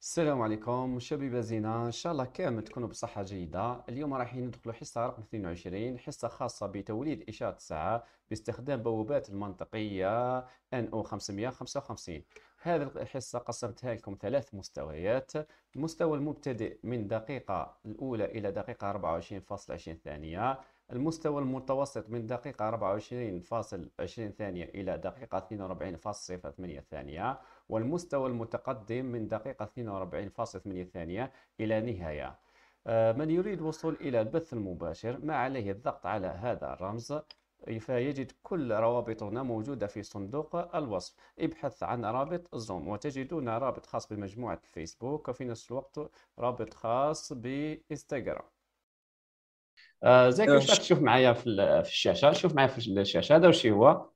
السلام عليكم شبيبه زينه ان شاء الله كامل تكونوا بصحه جيده اليوم راح ندخلوا حصه رقم 22 حصه خاصه بتوليد اشاره الساعه باستخدام بوابات المنطقيه ان او 555 هذه الحصة قسمتها لكم ثلاث مستويات المستوى المبتدئ من دقيقة الأولى إلى دقيقة 24.20 ثانية المستوى المتوسط من دقيقة 24.20 ثانية إلى دقيقة 42.08 ثانية والمستوى المتقدم من دقيقة 42.8 ثانية إلى نهاية آه، من يريد الوصول إلى البث المباشر ما عليه الضغط على هذا الرمز فيجد كل روابطنا موجودة في صندوق الوصف ابحث عن رابط زوم وتجدون رابط خاص بمجموعة الفيسبوك وفي نفس الوقت رابط خاص بإنستغرام آه، زيك شوف تشوف معايا في الشاشة شوف معايا في الشاشة هذا وش هو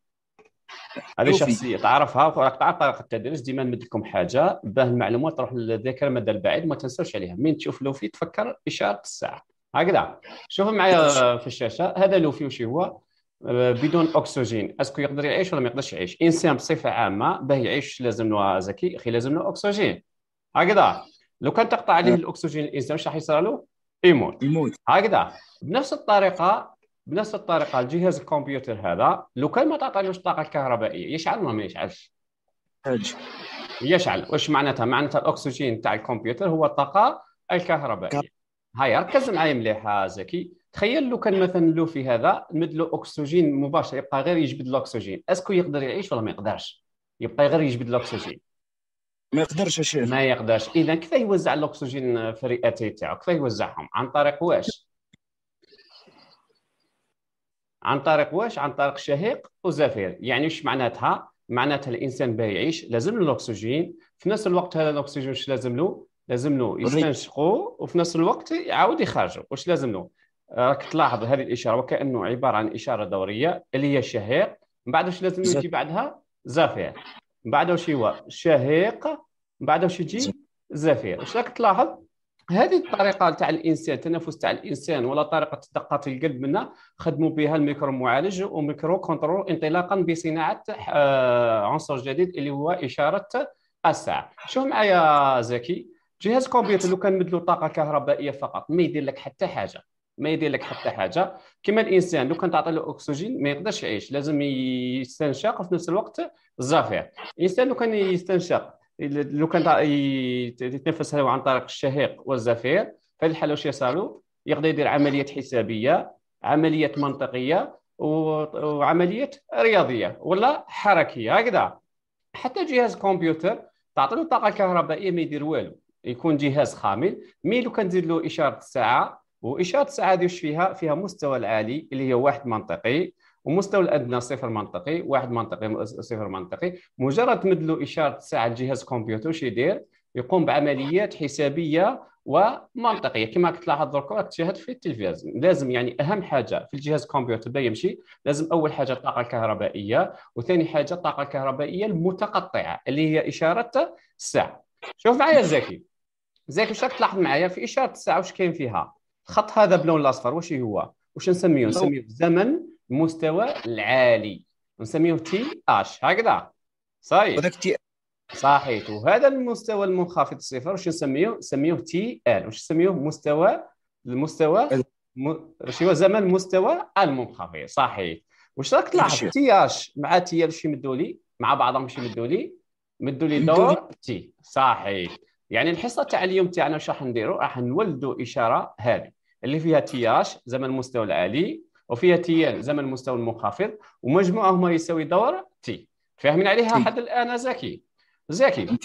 هذه شخصية تعرفها وراك تعرف طريقة التدريس ديما نمد لكم حاجة باه المعلومات تروح للذاكرة المدى البعيد ما تنساوش عليها من تشوف لوفي تفكر إشارة الساعة هكذا شوفوا معايا في الشاشة هذا لوفي وش هو آه، بدون اكسجين اسكو يقدر يعيش ولا ما يقدرش يعيش انسان بصفه عامه باه يعيش لازم له ذكي اخي لازم له اكسجين هكذا لو كان تقطع عليه آه. الاكسجين الانسان واش راح يصير له يموت يموت هكذا بنفس الطريقه بنفس الطريقه الجهاز الكمبيوتر هذا لو كان ما تعطيهوش الطاقه الكهربائيه يشعل ولا ما يشعلش؟ يشعل واش معناتها؟ معناتها الاكسجين تاع الكمبيوتر هو الطاقه الكهربائيه هاي ركز معايا مليح زكي تخيل لو كان مثلا لوفي هذا مد له اكسجين مباشر يبقى غير يجبد الاكسجين اسكو يقدر يعيش ولا ما يقدرش يبقى غير يجبد الاكسجين ما يقدرش الشيء ما يقدرش اذا كيف يوزع الاكسجين في الرئتين تاعو كيف يوزعهم عن طريق واش عن طريق واش عن طريق شهيق وزفير يعني واش معناتها معناتها الانسان باه يعيش لازم له الاكسجين في نفس الوقت هذا الاكسجين واش لازم له لازم له يستنشقوا وفي نفس الوقت يعاود يخرجوا واش لازم له آه، راك تلاحظ هذه الاشاره وكانه عباره عن اشاره دوريه اللي هي شهيق من بعد واش لازم يجي بعدها زفير من بعد واش هو شهيق من بعد واش يجي زفير واش راك تلاحظ هذه الطريقه تاع الانسان التنفس تاع الانسان ولا طريقه دقات القلب منا خدموا بها الميكرو معالج وميكرو كنترول انطلاقا بصناعه آه، عنصر جديد اللي هو اشاره الساعه شوف معايا زكي جهاز كمبيوتر لو كان مدلو طاقه كهربائيه فقط ما يدير لك حتى حاجه ما يدير لك حتى حاجه كما الانسان لو كان تعطي له اكسجين ما يقدرش يعيش لازم يستنشق وفي نفس الوقت الزفير الانسان لو كان يستنشق لو كان يتنفس هو عن طريق الشهيق والزفير فهاد الحاله واش يصالو يقدر يدير عمليات حسابيه عمليات منطقيه وعمليات رياضيه ولا حركيه هكذا حتى جهاز كمبيوتر تعطي له طاقه كهربائيه ما يدير والو يكون جهاز خامل مي لو كان تزيد له اشاره الساعه واشاره الساعه هذه وش فيها؟ فيها مستوى العالي اللي هي واحد منطقي ومستوى الادنى صفر منطقي واحد منطقي صفر منطقي مجرد تمد له اشاره الساعه لجهاز كمبيوتر وش يدير؟ يقوم بعمليات حسابيه ومنطقيه كما كتلاحظ درك تشاهد في التلفاز لازم يعني اهم حاجه في الجهاز كمبيوتر باه يمشي لازم اول حاجه الطاقه الكهربائيه وثاني حاجه الطاقه الكهربائيه المتقطعه اللي هي اشاره الساعه شوف معايا زكي زكي واش تلاحظ معايا في اشاره الساعه واش كاين فيها الخط هذا باللون الاصفر واش هو واش نسميه نسميه الزمن المستوى العالي نسميه تي اش هكذا صحيح هذاك تي صحيح وهذا المستوى المنخفض الصفر واش نسميه نسميه تي ال واش نسميه مستوى المستوى واش هو زمن المستوى المنخفض صحيح واش راك تلاحظ تي اش مع تي ال شي مدوا لي مع بعضهم شي يمدوا لي مدوا لي دور تي صحيح يعني الحصه تاع اليوم تاعنا واش راح نديروا راح نولدوا اشاره هذه اللي فيها تياش زمن المستوى العالي وفيها تيان زمن المستوى المنخفض ومجموعهما يساوي دور تي فاهمين عليها حتى الان زكي زكي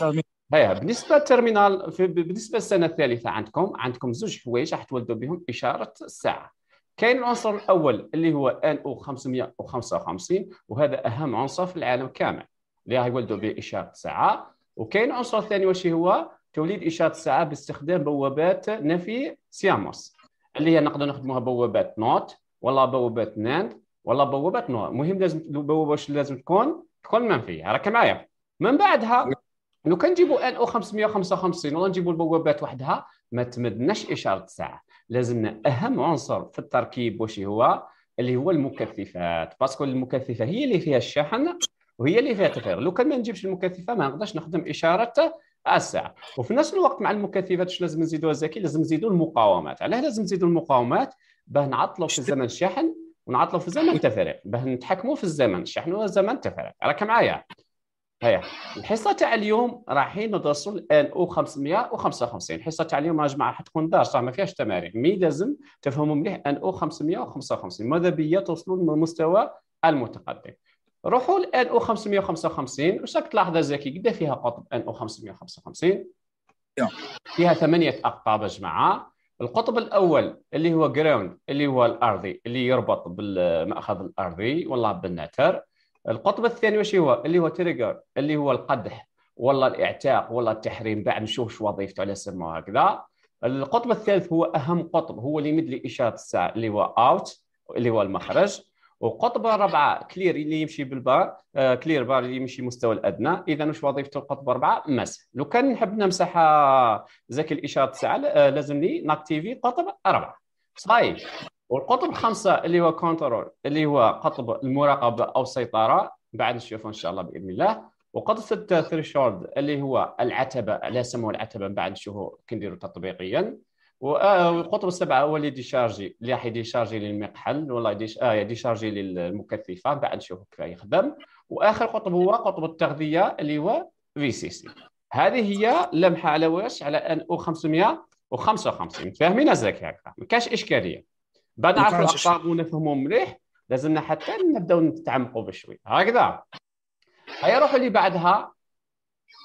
هيا بالنسبه للترمينال بالنسبه للسنه الثالثه عندكم عندكم زوج حوايج راح تولدوا بهم اشاره الساعه كاين العنصر الاول اللي هو ان او 555 وهذا اهم عنصر في العالم كامل اللي راح يولدوا به اشاره الساعه وكاين العنصر الثاني واش هو توليد اشاره الساعه باستخدام بوابات نفي سياموس اللي هي نقدر نخدموها بوابات نوت ولا بوابات ناند ولا بوابات نوت المهم لازم البوابه واش لازم تكون تكون منفيه راك معايا من بعدها لو كان نجيبوا ان او 555 ولا نجيبوا البوابات وحدها ما تمدناش اشاره الساعه لازمنا اهم عنصر في التركيب واش هو اللي هو المكثفات باسكو المكثفه هي اللي فيها الشحن وهي اللي فيها التفريغ لو كان ما نجيبش المكثفه ما نقدرش نخدم اشاره الساعه وفي نفس الوقت مع المكثفات اش لازم نزيدوها زكي لازم نزيدوا المقاومات علاه لازم نزيدوا المقاومات باه نعطلوا في زمن الشحن ونعطلوا في زمن التفريغ باه نتحكموا في الزمن الشحن وزمن التفريغ راك معايا هيا الحصه تاع اليوم رايحين ندرسوا الان او 555 الحصه تاع اليوم يا جماعه دار صح ما فيهاش تمارين مي لازم تفهموا مليح ان او 555 ماذا بيا توصلوا للمستوى المتقدم روحوا ان او 555 واش راك تلاحظ زكي قدا فيها قطب ان او 555 فيها ثمانيه اقطاب يا جماعه القطب الاول اللي هو جراوند اللي هو الارضي اللي يربط بالماخذ الارضي والله بالناتر القطب الثاني واش هو اللي هو تريجر اللي هو القدح ولا الاعتاق ولا التحريم بعد نشوف شو وظيفته على سموها هكذا القطب الثالث هو اهم قطب هو اللي يمد لي اشاره الساعه اللي هو اوت اللي هو المخرج وقطب ربعة كلير اللي يمشي بالبار كلير آه، بار اللي يمشي مستوى الادنى اذا واش وظيفته القطب ربعة مسح لو كان نحب نمسح ذاك آه، الاشاره تاع آه، لازمني ناكتيفي قطب اربعه صحيح والقطب خمسه اللي هو كونترول اللي هو قطب المراقبه او السيطره بعد نشوفه ان شاء الله باذن الله وقطب ثريشولد اللي هو العتبه على سمو العتبه من بعد نشوفه كنديرو تطبيقيا وقطر السبعه هو اللي ديشارجي اللي راح يديشارجي للمقحل ولا يديش اه يديشارجي للمكثفه بعد شوف كيف يخدم واخر قطب هو قطب التغذيه اللي هو في سي سي هذه هي لمحه على واش على ان او 555 فاهمين ازاك هكا ما كاش اشكاليه بعد نعرف الاخطاء ونفهمهم مليح لازمنا حتى نبداو نتعمقوا بشوي هكذا هيا روحوا اللي بعدها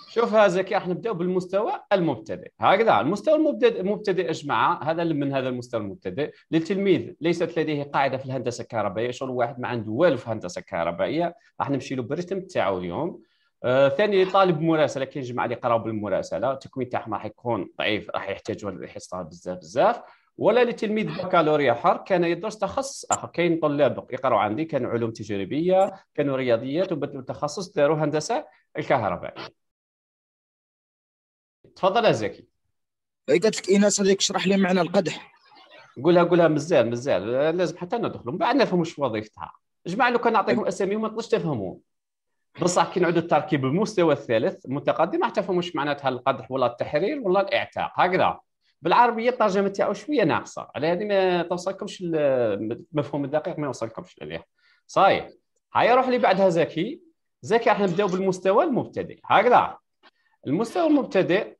شوف زكي راح نبداو بالمستوى المبتدئ هكذا المستوى المبتدئ المبتدئ جماعه هذا من هذا المستوى المبتدئ للتلميذ ليست لديه قاعده في الهندسه الكهربائيه شغل واحد ما عنده والو في الهندسه الكهربائيه راح نمشي له بالرتم تاعو اليوم آه، ثاني طالب مراسله كاين جماعه اللي قراو بالمراسله التكوين تاعهم راح يكون ضعيف راح يحتاجوا الحصه بزاف بزاف ولا لتلميذ بكالوريا حر كان يدرس تخصص اخر كاين طلاب يقراو عندي كانوا علوم تجريبيه كانوا رياضيات وبدلوا التخصص داروا هندسه الكهربائيه تفضل يا زكي إيه، قالت لك ايناس هذيك اشرح لي معنى القدح قولها قولها مزال مزال لازم حتى ندخلوا من بعد نفهموا شو وظيفتها جماعه لو كان نعطيكم إيه. اسامي وما تقدرش تفهموا بصح كي نعودوا التركيب المستوى الثالث المتقدم ما تفهموش معناتها القدح ولا التحرير ولا الاعتاق هكذا بالعربيه الترجمه تاعو شويه ناقصه على هذه ما توصلكمش المفهوم الدقيق ما يوصلكمش عليه صاي هيا روح لي بعدها زكي زكي راح نبداو بالمستوى المبتدئ هكذا المستوى المبتدئ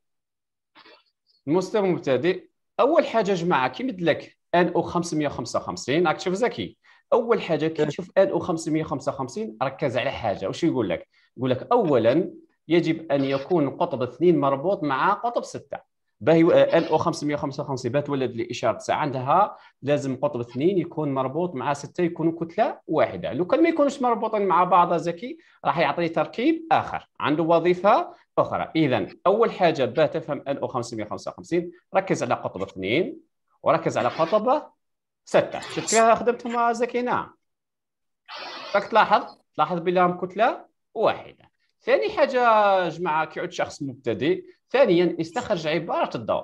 المستوى المبتدئ اول حاجه جماعه كي مد لك ان او 555 راك تشوف زكي اول حاجه كي إيه. تشوف ان او 555 ركز على حاجه واش يقول لك يقول لك اولا يجب ان يكون قطب اثنين مربوط مع قطب سته باهي ان او 555 باه تولد لي اشاره 9 عندها لازم قطب اثنين يكون مربوط مع سته يكونوا كتله واحده لو كان ما يكونوش مربوطين مع بعض زكي راح يعطي تركيب اخر عنده وظيفه اخرى اذا اول حاجه باه تفهم ان او 555 ركز على قطب اثنين وركز على قطب سته شفت كيف خدمتهم مع زكينا نعم. راك تلاحظ تلاحظ بلهم كتله واحده ثاني حاجه جماعه كيعود شخص مبتدئ ثانيا استخرج عباره الدور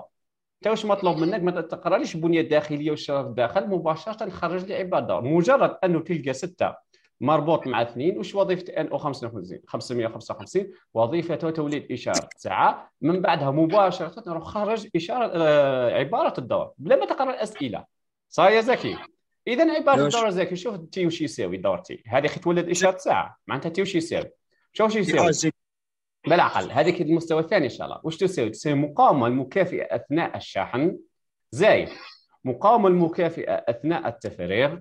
انت واش مطلوب منك ما تقراليش البنيه الداخليه والشرف الداخل مباشره خرج لي عباره الضوء مجرد انه تلقى سته مربوط مع اثنين وش وظيفه ان او 55 555 وظيفته توليد اشاره ساعه من بعدها مباشره نروح خرج اشاره آه، عباره الدور بلا ما تقرا الاسئله يا زكي اذا عباره الدور زكي شوف تي وش يساوي دور تي هذه خي تولد اشاره ساعه معناتها تي وش يساوي شوف وش يساوي بالعقل هذيك المستوى الثاني ان شاء الله وش تساوي تساوي مقاومه المكافئه اثناء الشحن زائد مقاومه المكافئه اثناء التفريغ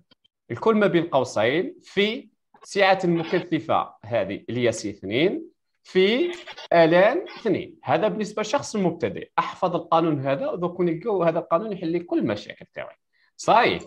الكل ما بين قوسين في سعة المكثفة هذه اللي سي اثنين في الان اثنين هذا بالنسبه لشخص المبتدئ احفظ القانون هذا دوك نلقاو هذا القانون يحل لي كل المشاكل تاعي صحيح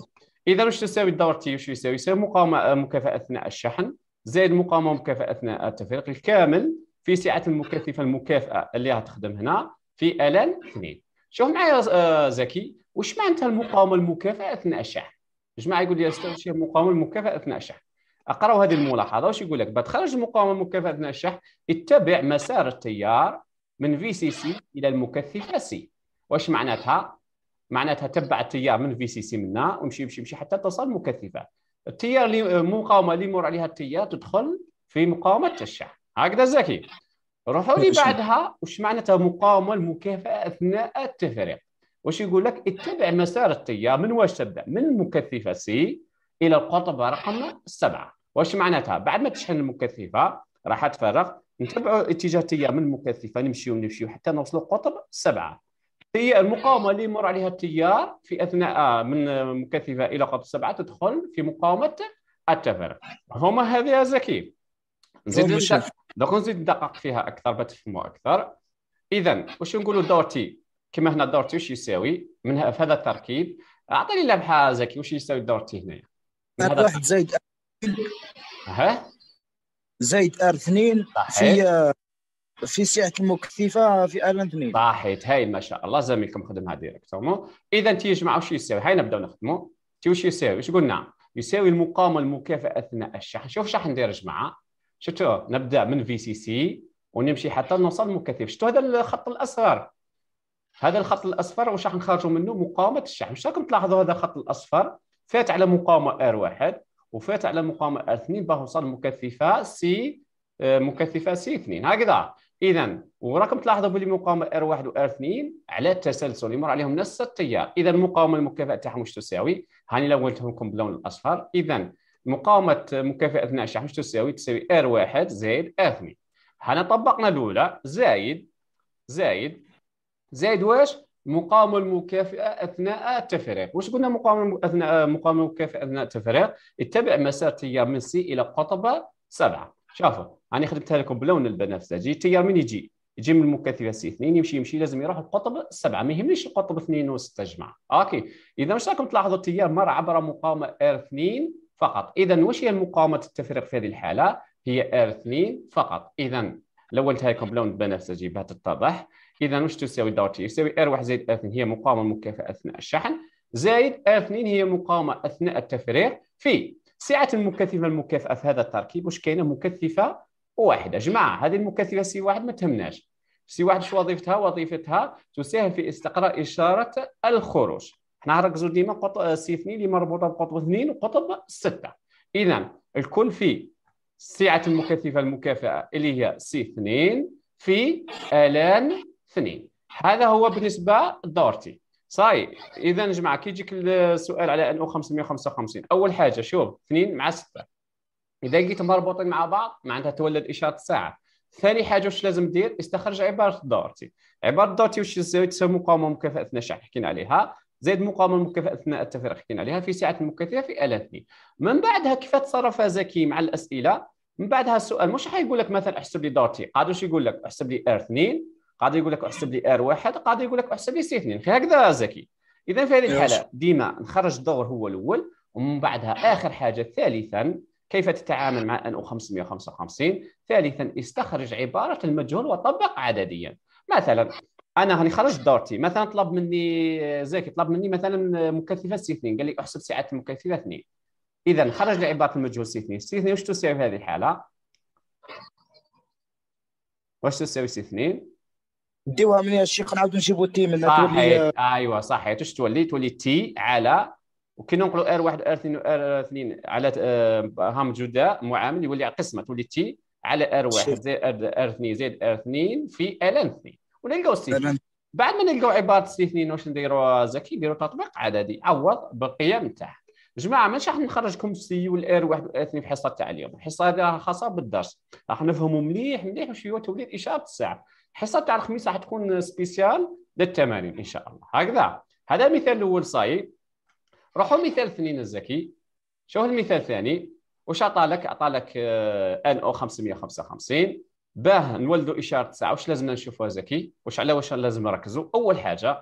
اذا واش تساوي الدور تي واش يساوي يساوي مقاومه آه، مكافاه اثناء الشحن زائد مقاومه مكافاه اثناء التفريق الكامل في سعه المكثفه المكافاه اللي تخدم هنا في الان اثنين شوف معايا آه، زكي واش معناتها المقاومه المكافاه اثناء الشحن جماعه يقول لي استاذ المقاومة المكافاه اثناء الشحن اقراوا هذه الملاحظه واش يقول لك بتخرج المقاومه مكثفه اثناء الشح اتبع مسار التيار من في سي سي الى المكثفه سي واش معناتها معناتها تبع التيار من في سي سي منا ومشي يمشي يمشي حتى تصل مكثفه التيار اللي المقاومه اللي يمر عليها التيار تدخل في مقاومه الشح هكذا زكي روحوا لي بعدها واش معناتها مقاومه المكافاه اثناء التفريق واش يقول لك اتبع مسار التيار من واش تبدا من المكثفه سي الى القطب رقم سبعه واش معناتها بعد ما تشحن المكثفه راح تفرغ نتبعوا اتجاه التيار من المكثفه نمشيو نمشيو حتى نوصلوا القطب سبعه هي المقاومه اللي يمر عليها التيار في اثناء آه، من مكثفه الى قطب سبعه تدخل في مقاومه التفرغ هما هذه يا زكي نزيد دوك نزيد ندقق فيها اكثر بتفهموا اكثر اذا واش نقولوا دور تي كما هنا دور تي واش يساوي من في هذا التركيب اعطيني لمحه زكي واش يساوي الدور تي هنايا واحد زائد ها زائد ار 2 في في سعه المكثفه في ار 2 صحيت هاي ما شاء الله زميلكم خدمها ديريكتومون اذا تي جماعة واش يساوي هاي نبداو نخدموا تي واش يساوي واش قلنا يساوي المقاومه المكافاه اثناء الشحن شوف شحن ندير جماعه شفتوا نبدا من في سي سي ونمشي حتى نوصل المكثف شفتوا هذا الخط الاصفر هذا الخط الاصفر واش راح نخرجوا منه مقاومه الشحن واش راكم تلاحظوا هذا الخط الاصفر فات على مقاومه ار1 وفات على مقاومه ار2 باه وصل مكثفه سي آه، مكثفه سي 2 هكذا اذا وراكم تلاحظوا بلي مقاومه ار1 و وار2 على التسلسل يمر عليهم نفس التيار اذا المقاومه المكافئه تاعهم واش تساوي هاني لونتهم لكم باللون الاصفر اذا مقاومه مكافئه 12 واش تساوي تساوي ار1 زائد ار2 هنا طبقنا الاولى زائد زائد زائد واش مقاومه المكافئه اثناء التفريق واش قلنا مقاومه اثناء مقاومه مكافئه اثناء التفريق اتبع مسار تيار من سي الى قطبه سبعه شافوا انا خدمتها لكم بلون البنفسجي التيار من يجي يجي من المكثفه سي 2 يمشي يمشي لازم يروح القطب السبعه ما يهمنيش القطب 2 و6 جماعه اوكي اذا واش راكم تلاحظوا التيار مر عبر مقاومه ار 2 فقط اذا واش هي مقاومه التفريق في هذه الحاله هي ار 2 فقط اذا لولتها لكم بلون بنفسجي باه تتضح اذا واش تساوي الدورة يساوي ار1 زائد ار2 هي مقاومه مكافئه اثناء الشحن زائد ار2 هي مقاومه اثناء التفريغ في سعه المكثفه المكافاه في هذا التركيب واش كاينه مكثفه واحده جماعه هذه المكثفه سي واحد ما تهمناش سي واحد شو وظيفتها وظيفتها تساهم في استقراء اشاره الخروج حنا نركزوا ديما قطب سي 2 اللي مربوطه بقطب 2 وقطب 6 اذا الكل في سعه المكثفه المكافاه اللي هي سي 2 في الان اثنين هذا هو بالنسبه لدورتي صاي اذا جماعه كي يجيك السؤال على ان او 555 اول حاجه شوف اثنين مع سته اذا لقيت مربوطين مع بعض معناتها تولد اشاره الساعه ثاني حاجه واش لازم دير استخرج عباره دورتي عباره دورتي واش تساوي تساوي مقاومه مكافاه اثناء الشحن حكينا عليها زيد مقاومه مكافاه اثناء التفريغ حكينا عليها في سعه المكافاه في الاف اثنين من بعدها كيف تصرفها زكي مع الاسئله من بعدها السؤال مش حيقول لك مثلا احسب لي دورتي قادوش يقول لك احسب لي ار 2 قاعد يقول لك احسب لي ار واحد قاعد يقول لك احسب لي سي اثنين هكذا زكي اذا في هذه الحاله ديما نخرج الدور هو الاول ومن بعدها اخر حاجه ثالثا كيف تتعامل مع ان 555 ثالثا استخرج عباره المجهول وطبق عدديا مثلا انا هاني خرجت دورتي مثلا طلب مني زكي طلب مني مثلا مكثفه سي 2 قال لي احسب سعه المكثفه 2 اذا خرج لي عباره المجهول سي 2 سي 2 واش تساوي في هذه الحاله واش تساوي سي 2 نديوها من الشيخ نعاودو نجيبو تي من تولي ايوا صحيح واش أيوة، تولي تولي تي على وكي نقولوا ار واحد ار اثنين ار اثنين على آه، هام جدا معامل يولي على قسمه تولي تي على ار واحد زائد ار اثنين زائد ار اثنين في ال اثنين ونلقاو سي بعد ما نلقاو عباره سي اثنين واش نديروا زكي نديروا تطبيق عددي عوض بالقيم تاعها جماعه ماشي راح نخرجكم السي والار واحد اثنين في الحصه تاع اليوم الحصه هذه خاصه بالدرس راح نفهموا مليح مليح واش هو توليد اشاره الساعه الحصه تاع الخميس راح تكون سبيسيال للتمارين ان شاء الله هكذا هذا مثال الاول صايب روحوا مثال اثنين الزكي شوف المثال الثاني واش عطالك عطالك ان او 555 باه نولدوا اشاره ساعه واش لازمنا نشوفوها زكي واش على واش لازم نركزوا اول حاجه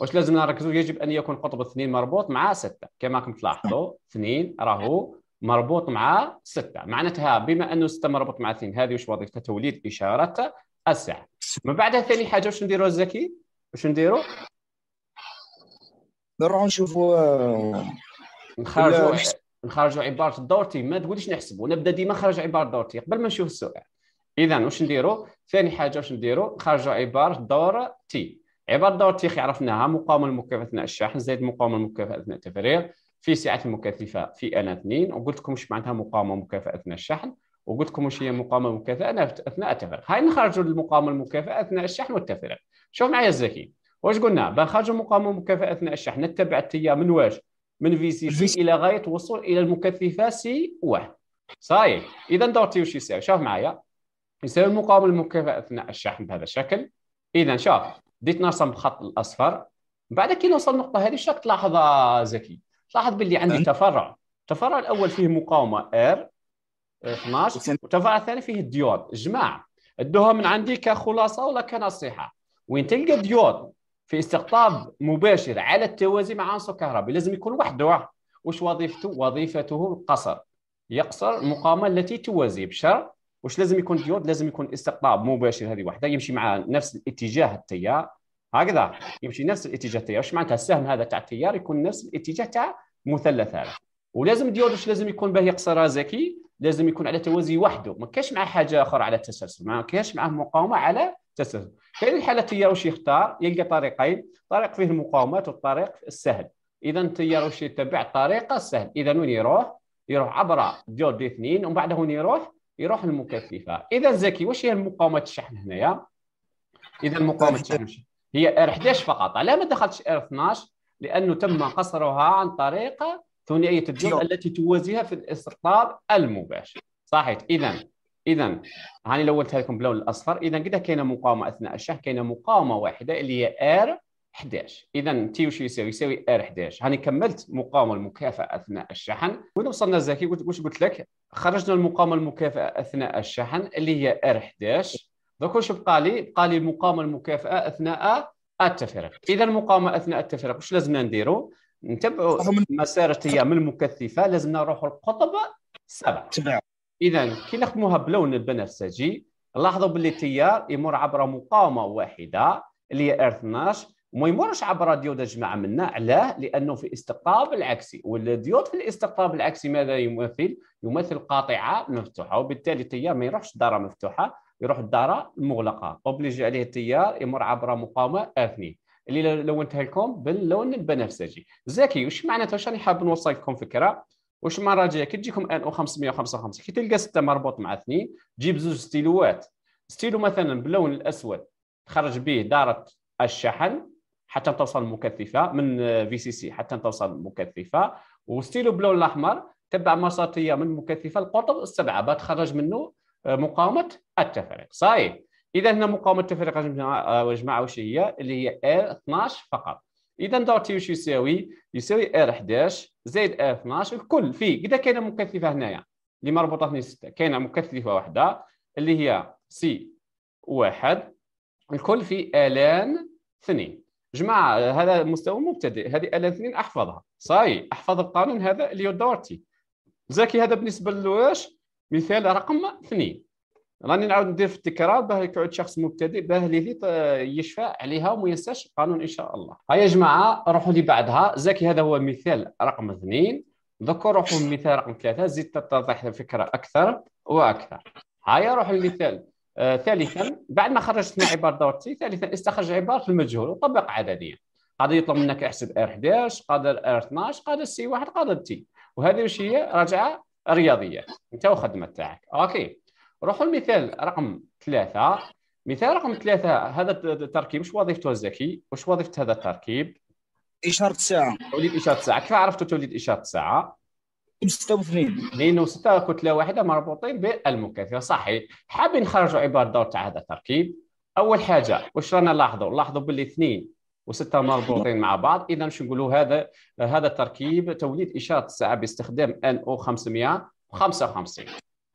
واش لازم نركزوا يجب ان يكون قطب اثنين مربوط مع سته كما راكم تلاحظوا اثنين راهو مربوط مع 6 معناتها بما انه 6 مربوط مع 2 هذه واش وظيفتها توليد اشاره الساعه من بعد ثاني حاجه واش نديروا الزكي واش نديروا نروحوا نشوفوا آه، نخرجوا نخرجوا عباره دورتي ما تقوليش نحسبوا نبدا ديما نخرج عباره دورتي قبل ما نشوف السؤال اذا واش نديروا ثاني حاجه واش نديروا نخرجوا عباره دور تي عباره دور تي عرفناها مقاومه المكافاه اثناء الشحن زائد مقاومه المكافاه اثناء التفريغ في سعه المكثفه في انا اثنين وقلت لكم واش معناتها مقاومه مكافاه اثناء الشحن وقلت لكم واش هي مقاومه مكافاه اثناء التفريغ هاي نخرجوا المقاومه المكافاه اثناء الشحن والتفريغ شوف معايا الزكي واش قلنا بنخرجوا مقاومه مكافاه اثناء الشحن نتبع التيار من واش من في سي سي الى غايه الوصول الى المكثفه سي واحد صحيح اذا دورتي واش يساوي شوف معايا يساوي المقاومه المكافاه اثناء الشحن بهذا الشكل اذا شوف ديت نرسم بخط الاصفر بعد كي نوصل النقطه هذه شك تلاحظ زكي لاحظ باللي عندي تفرع التفرع الاول فيه مقاومه ار 12 والتفرع الثاني فيه الديود جماعه ادوها من عندي كخلاصه ولا كنصيحه وين تلقى ديود في استقطاب مباشر على التوازي مع عنصر كهربي لازم يكون وحده واش وظيفته وظيفته القصر يقصر المقاومه التي توازي بشر واش لازم يكون ديود لازم يكون استقطاب مباشر هذه وحده يمشي مع نفس الاتجاه التيار هكذا يمشي نفس الاتجاه التيار واش معناتها السهم هذا تاع التيار يكون نفس الاتجاه تاع المثلث هذا ولازم ديولوش لازم يكون باهي يقصر ذكي لازم يكون على توازي وحده ما كاش معاه حاجه اخرى على التسلسل ما كاش معاه مقاومه على التسلسل كاين الحاله التيار واش يختار يلقى طريقين طريق فيه المقاومات والطريق السهل اذا التيار واش يتبع الطريقه السهل اذا وين يروح يروح عبر ديور دي اثنين ومن بعد هون يروح يروح المكثفه اذا زكي واش هي المقاومه الشحن هنايا اذا المقاومه الشحن هي ار 11 فقط على ما دخلتش ار 12 لانه تم قصرها عن طريق ثنائيه الجزء التي توازيها في الاستقطاب المباشر صحيح اذا اذا هاني لولتها لكم باللون الاصفر اذا كده كاينه مقاومه اثناء الشح كاينه مقاومه واحده اللي هي ار 11 اذا تي وش يساوي يساوي ار 11 هاني كملت مقاومه المكافاه اثناء الشحن وين وصلنا زكي واش قلت لك خرجنا المقاومه المكافاه اثناء الشحن اللي هي ار 11 دوك واش بقى لي بقى لي المقاومه المكافاه اثناء التفريق اذا المقاومه اثناء التفريق واش لازمنا نديروا نتبعوا مسار التيام المكثفه لازمنا نروحوا القطب السبع اذا كي نخدموها بلون البنفسجي لاحظوا باللي التيار يمر عبر مقاومه واحده اللي هي ار 12 وما يمرش عبر ديود جماعه منا علاه لانه في الاستقطاب العكسي والديود في الاستقطاب العكسي ماذا يمثل يمثل قاطعه مفتوحه وبالتالي التيار ما يروحش داره مفتوحه يروح الدارة المغلقه اوبليجي عليه التيار يمر عبر مقاومه اثني اللي لونتها لكم باللون البنفسجي زكي وش معناتها واش راني حاب نوصل لكم فكره واش المراجع كي تجيكم ان او 555 كي تلقى ستة مربوط مع اثنين جيب زوج ستيلوات ستيلو مثلا باللون الاسود تخرج به داره الشحن حتى توصل مكثفة من في سي سي حتى توصل مكثفة وستيلو باللون الاحمر تبع مسار من المكثفه القطب السبعه بتخرج منه مقاومه التفريق صحيح اذا هنا مقاومه التفريق يا جماعه آه، واش هي اللي هي ار 12 فقط اذا دورتي واش يساوي يساوي ار 11 زائد ار 12 الكل فيه كذا كاينه مكثفه هنايا اللي مربوطه في سته كاينه مكثفه واحده اللي هي سي واحد الكل في الان اثنين جماعه هذا مستوى مبتدئ هذه الان اثنين احفظها صاي احفظ القانون هذا اللي دورتي زكي هذا بالنسبه لواش مثال رقم اثنين راني نعاود ندير في التكرار باه يقعد شخص مبتدئ باه اللي آه، يشفى عليها وما ينساش القانون ان شاء الله هيا يا جماعه روحوا لي بعدها زكي هذا هو مثال رقم اثنين دوكا روحوا مثال رقم ثلاثه زيد تتضح الفكره اكثر واكثر هيا روحوا المثال آه ثالثا بعد ما خرجت من عباره دورتي ثالثا استخرج عباره المجهول وطبق عدديا قادر يطلب منك احسب ار 11 قادر ار 12 قادر سي واحد قادر تي وهذه واش هي راجعه الرياضيه انت وخدمه تاعك اوكي روحوا المثال رقم ثلاثه مثال رقم ثلاثه هذا التركيب واش وظيفته الزكي واش وظيفه هذا التركيب اشاره الساعه توليد اشاره الساعه كيف عرفتوا توليد اشاره الساعه 2 لانه سته كتله واحده مربوطين بالمكثفه صحيح حابين نخرجوا عباره الدور تاع هذا التركيب اول حاجه واش رانا لاحظوا لاحظوا باللي اثنين وسته مربوطين مع بعض اذا باش نقولوا هذا هذا التركيب توليد اشاره الساعه باستخدام ان او 555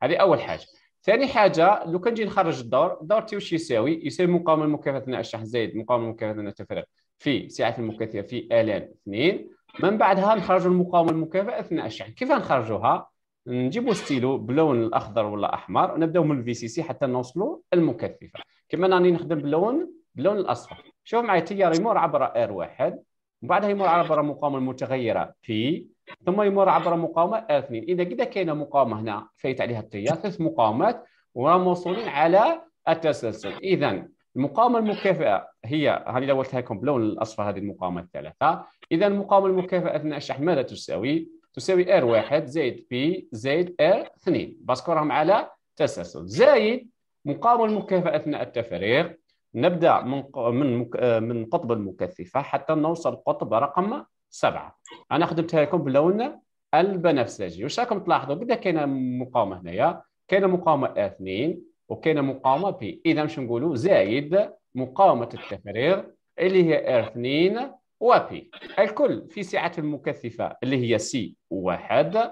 هذه اول حاجه ثاني حاجه لو كان نجي نخرج الدور الدور تي واش يساوي يساوي مقاومه المكافاه اثناء الشح زائد مقاومه المكافاه اثناء التفريغ في سعه المكافاه في الان 2 من بعدها نخرجوا المقاومه المكافاه اثناء الشحن كيف نخرجوها نجيبوا ستيلو بلون الاخضر ولا احمر ونبداو من الفي سي سي حتى نوصلوا المكثفه كما راني نخدم باللون باللون الاصفر شوف معي التيار يمر عبر ار واحد وبعدها يمر عبر مقاومه المتغيره في ثم يمر عبر مقاومه ار 2 اذا كذا كاينه مقاومه هنا فايت عليها التيار ثلاث مقاومات وراهم موصولين على التسلسل اذا المقاومه المكافئه هي هذه اللي قلت لكم باللون الاصفر هذه المقاومه الثلاثه اذا المقاومه المكافئه اثناء الشحن ماذا تساوي؟ تساوي ار واحد زائد بي زائد ار 2 باسكو راهم على تسلسل زائد مقاومه المكافئه اثناء التفريغ نبدا من من آه، من قطب المكثفه حتى نوصل قطب رقم سبعه انا خدمتها لكم بلون البنفسجي واش راكم تلاحظوا بدا كاينه مقاومه هنايا كاينه مقاومه اثنين وكاينه مقاومه بي اذا باش نقولوا زايد مقاومه التفريغ اللي هي اثنين وبي الكل في سعه المكثفه اللي هي سي واحد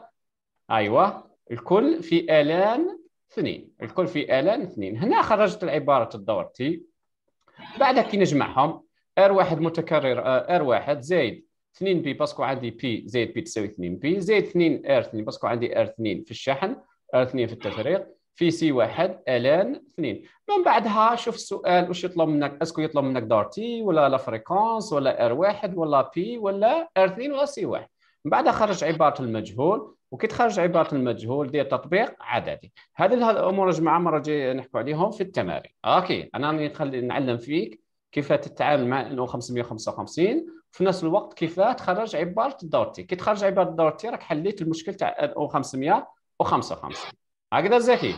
ايوه الكل في الان اثنين الكل في الان اثنين هنا خرجت العباره الدورتي بعد كي نجمعهم ار واحد متكرر آه، ار واحد زايد 2 بي باسكو عندي بي زايد بي تساوي 2 بي زايد 2 ار 2 باسكو عندي ار 2 في الشحن ار 2 في التفريغ في سي واحد الان 2 من بعدها شوف السؤال واش يطلب منك اسكو يطلب منك دار تي ولا لا فريكونس ولا ار واحد ولا بي ولا ار 2 ولا سي واحد من بعدها خرج عباره المجهول وكي تخرج عباره المجهول ديال تطبيق عددي هذه الامور جماعه مره جاي نحكوا عليهم في التمارين اوكي انا راني نخلي نعلم فيك كيف تتعامل مع انه 555 وفي نفس الوقت كيف تخرج عباره الدور تي كي تخرج عباره الدور تي راك حليت المشكل تاع او 555 هكذا زكي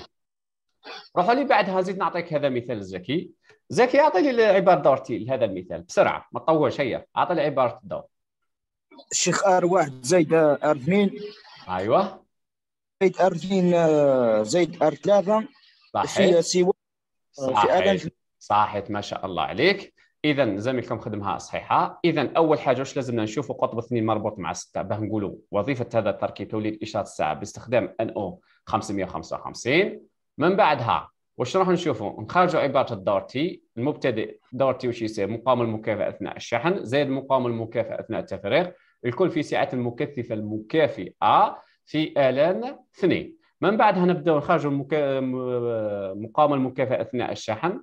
روحوا لي بعدها زيد نعطيك هذا مثال زكي زكي اعطي لي عباره الدور تي لهذا المثال بسرعه ما تطولش هيا اعطي لي عباره الدور الشيخ ار واحد زائد ار آه، اثنين ايوه زيد ار 2 زيد ار 3 صحيح سي 1 صحيح صحيح ما شاء الله عليك اذا زميلكم خدمها صحيحه اذا اول حاجه واش لازمنا نشوفوا قطب 2 مربوط مع 6 باه نقولوا وظيفه هذا التركيب توليد اشاره الساعه باستخدام ان او 555 من بعدها واش راح نشوفوا نخرجوا عباره الدور تي المبتدئ دور تي واش يصير مقام المكافاه اثناء الشحن زائد مقام المكافاه اثناء التفريغ الكل في سعة المكثفة المكافئة في آلان اثنين من بعدها نبداو نخرجوا المكا... مقاومة المكافأة أثناء الشحن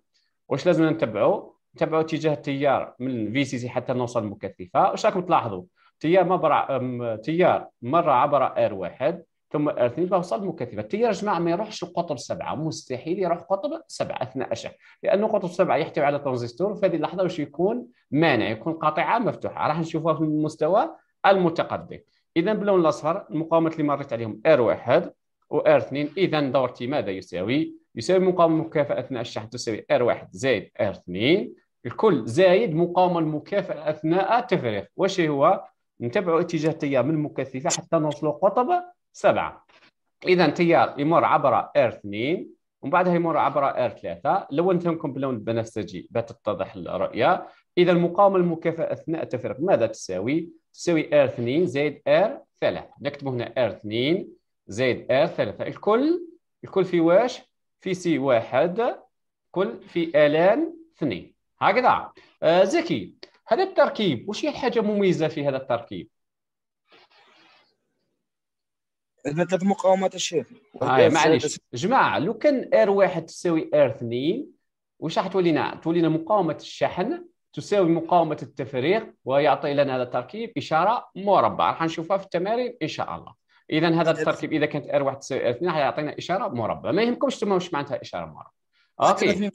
واش لازم نتبعوا نتبعوا اتجاه التيار من في سي سي حتى نوصل المكثفة واش راكم تلاحظوا تيار برع... تيار مرة عبر ار واحد ثم ار اثنين وصل المكثفة التيار جماعة ما يروحش القطب سبعة مستحيل يروح قطب سبعة أثناء الشحن لأنه قطب سبعة يحتوي على ترانزستور وفي هذه اللحظة واش يكون مانع يكون قاطعة مفتوحة راح نشوفها في المستوى المتقدم اذا باللون الاصفر المقاومات اللي مريت عليهم ار واحد و ار اثنين اذا دورتي ماذا يساوي؟ يساوي مقاومه مكافاه اثناء الشحن تساوي ار واحد زائد ار اثنين الكل زايد مقاومه المكافاه اثناء التفريغ واش هو؟ نتبعوا اتجاه التيار من المكثفه حتى نوصل قطب سبعه اذا التيار يمر عبر ار اثنين ومن بعدها يمر عبر ار ثلاثه لو انتمكم باللون البنفسجي بتتضح الرؤيه اذا المقاومه المكافاه اثناء التفريغ ماذا تساوي؟ تساوي ار 2 زايد ار R3 نكتب هنا ار 2 زايد ار R3 الكل الكل في واش في سي واحد كل في الان 2 هكذا آه زكي هذا التركيب وش هي الحاجه مميزه في هذا التركيب ثلاث مقاومات الشيف هاي معليش جماعه لو كان ار 1 تساوي ار 2 واش راح تولينا تولينا مقاومه الشحن تساوي مقاومه التفريغ ويعطي لنا هذا التركيب اشاره مربعه راح نشوفها في التمارين ان شاء الله اذا هذا التركيب اذا كانت ار1 تساوي ار2 راح يعطينا اشاره مربعه ما يهمكمش تما واش معناتها اشاره مربعه اوكي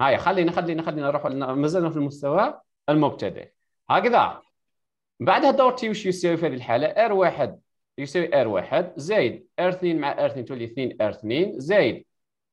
هاي خلينا خلينا خلينا نروحوا مازلنا في المستوى المبتدئ هكذا بعدها دور تي واش يساوي في هذه الحاله ار1 يساوي ار1 زائد ار2 مع ار2 تولي 2 ار2 زائد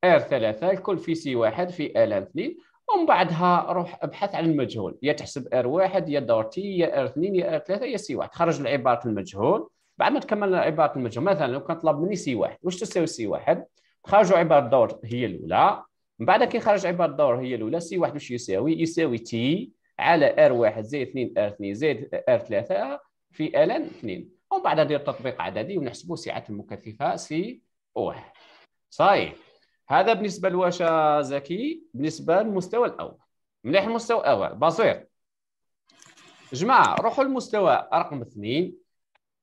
ار3 الكل في سي 1 في ال2 ومن بعدها روح ابحث عن المجهول يا تحسب ار واحد يا دور تي يا ار اثنين يا ار ثلاثه يا سي واحد خرج العباره المجهول بعد ما تكمل عباره المجهول مثلا لو كان طلب مني سي واحد واش تساوي سي واحد خرجوا عباره الدور هي الاولى من بعد كي خرج عباره الدور هي الاولى سي واحد واش يساوي يساوي تي على ار واحد زائد 2 ار 2 زائد ار 3 في ال 2 ومن بعد ندير تطبيق عددي ونحسبوا سعه المكثفه سي واحد صحيح هذا بالنسبه لواش زكي بالنسبه للمستوى الاول مليح المستوى الاول بسيط جماعه روحوا للمستوى رقم اثنين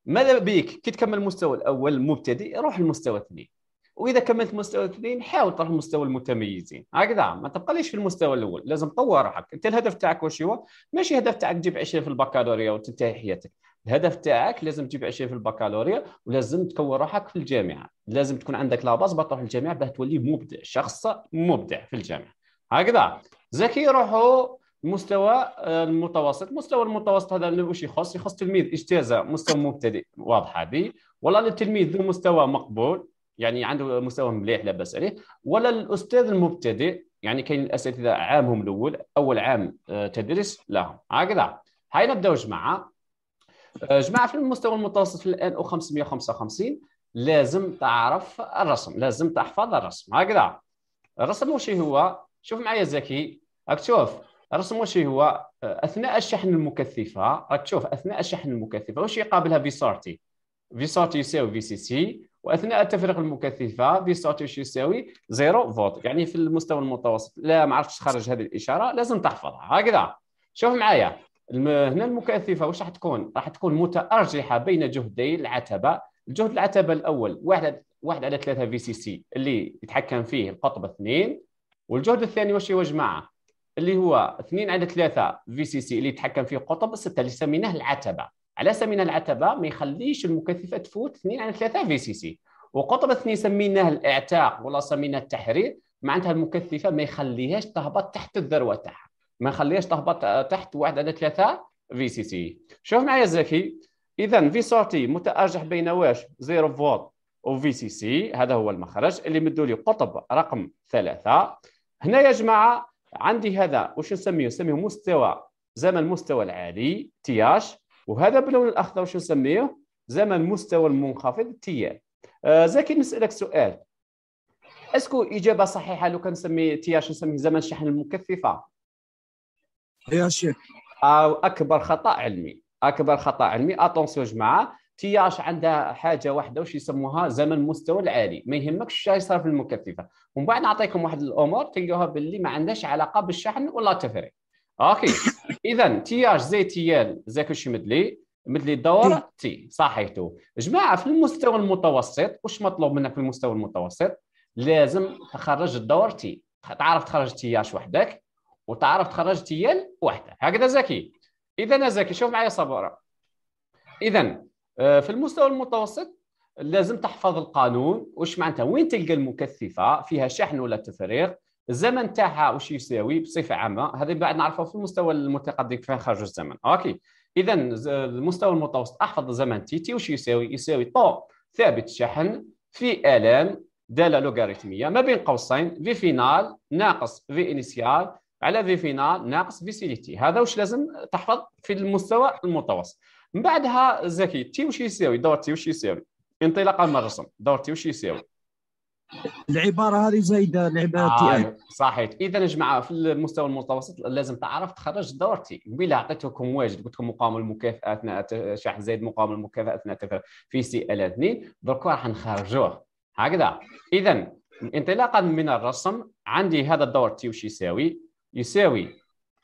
ماذا بيك كي تكمل المستوى الاول المبتدئ روح للمستوى اثنين واذا كملت المستوى الثنين حاول تروح المستوى المتميزين هكذا ما تبقاليش في المستوى الاول لازم تطور روحك انت الهدف تاعك واش هو ماشي هدف تاعك تجيب 20 في البكالوريا وتنتهي حياتك الهدف تاعك لازم تجيب 20 في البكالوريا ولازم تكون روحك في الجامعه لازم تكون عندك لاباز باش تروح للجامعه باش تولي مبدع شخص مبدع في الجامعه هكذا زكي يروحوا مستوى آه، المتوسط مستوى المتوسط هذا واش يخص يخص تلميذ اجتاز آه، مستوى مبتدئ واضحه هذه ولا التلميذ ذو مستوى مقبول يعني عنده مستوى مليح لاباس عليه ولا الاستاذ المبتدئ يعني كاين الاساتذه عامهم الاول اول عام آه، تدريس لهم هكذا هاي نبداو جماعه آه، جماعه في المستوى المتوسط الان او 555 لازم تعرف الرسم لازم تحفظ الرسم هكذا الرسم واش هو شوف معايا زكي راك تشوف الرسم واش هو آه، اثناء الشحن المكثفه راك تشوف اثناء الشحن المكثفه واش يقابلها في سارتي في سارتي يساوي في سي سي واثناء التفريق المكثفه في سارتي واش يساوي زيرو فولت يعني في المستوى المتوسط لا ما عرفتش تخرج هذه الاشاره لازم تحفظها هكذا شوف معايا هنا المكثفه واش راح تكون؟ راح تكون متارجحه بين جهدي العتبه، الجهد العتبه الاول واحد واحد على ثلاثه في سي سي اللي يتحكم فيه القطب اثنين والجهد الثاني واش هو جماعه اللي هو اثنين على ثلاثه في سي سي اللي يتحكم فيه القطب سته اللي سميناه العتبه، على سميناه العتبه ما يخليش المكثفه تفوت اثنين على ثلاثه في سي سي، وقطب اثنين سميناه الاعتاق ولا سميناه التحرير معناتها المكثفه ما يخليهاش تهبط تحت الذروه تاعها. ما نخليهاش تهبط آه، تحت واحد على ثلاثة في سي سي شوف معايا زكي اذا في سورتي متارجح بين واش زيرو فولت وفي سي سي هذا هو المخرج اللي مدوا لي قطب رقم ثلاثة هنا يا جماعة عندي هذا واش نسميه نسميه مستوى زمن المستوى العالي تي اش وهذا باللون الاخضر واش نسميه زمن المستوى المنخفض تي ال آه زكي نسالك سؤال اسكو اجابه صحيحه لو كان تي اش نسميه زمن الشحن المكثفه يا شيخ اكبر خطا علمي اكبر خطا علمي اتونسيون جماعه تياش عندها حاجه واحده واش يسموها زمن مستوى العالي ما يهمكش الشاي صار في المكثفه ومن بعد نعطيكم واحد الامور تلقاوها باللي ما عندهاش علاقه بالشحن ولا تفريغ اوكي اذا تياش زي تيال زي شيء مدلي مدلي دور إيه. تي صحيحته جماعه في المستوى المتوسط واش مطلوب منك في المستوى المتوسط لازم تخرج الدور تي تعرف تخرج تياش وحدك وتعرف تخرج تيال وحده هكذا زكي اذا زكي شوف معايا صبوره اذا آه، في المستوى المتوسط لازم تحفظ القانون واش معناتها وين تلقى المكثفه فيها شحن ولا تفريغ الزمن تاعها واش يساوي بصفه عامه هذه بعد نعرفها في المستوى المتقدم فين خرج الزمن اوكي اذا المستوى المتوسط احفظ زمن تي تي واش يساوي يساوي طو ثابت شحن في الان داله لوغاريتميه ما بين قوسين في فينال ناقص في انيسيال على في فينال ناقص فيسيليتي هذا واش لازم تحفظ في المستوى المتوسط من بعدها زكي تي واش يساوي دور تي واش يساوي انطلاقا من الرسم دور تي واش يساوي العباره هذه زايده العباره آه صحيح اذا جماعه في المستوى المتوسط لازم تعرف تخرج دورتي بلا عطيتكم واجد قلت لكم مقام المكافاه اثناء شحن زايد مقام المكافاه اثناء في سي ال 2 درك راح نخرجوه هكذا اذا انطلاقا من الرسم عندي هذا الدور تي واش يساوي يساوي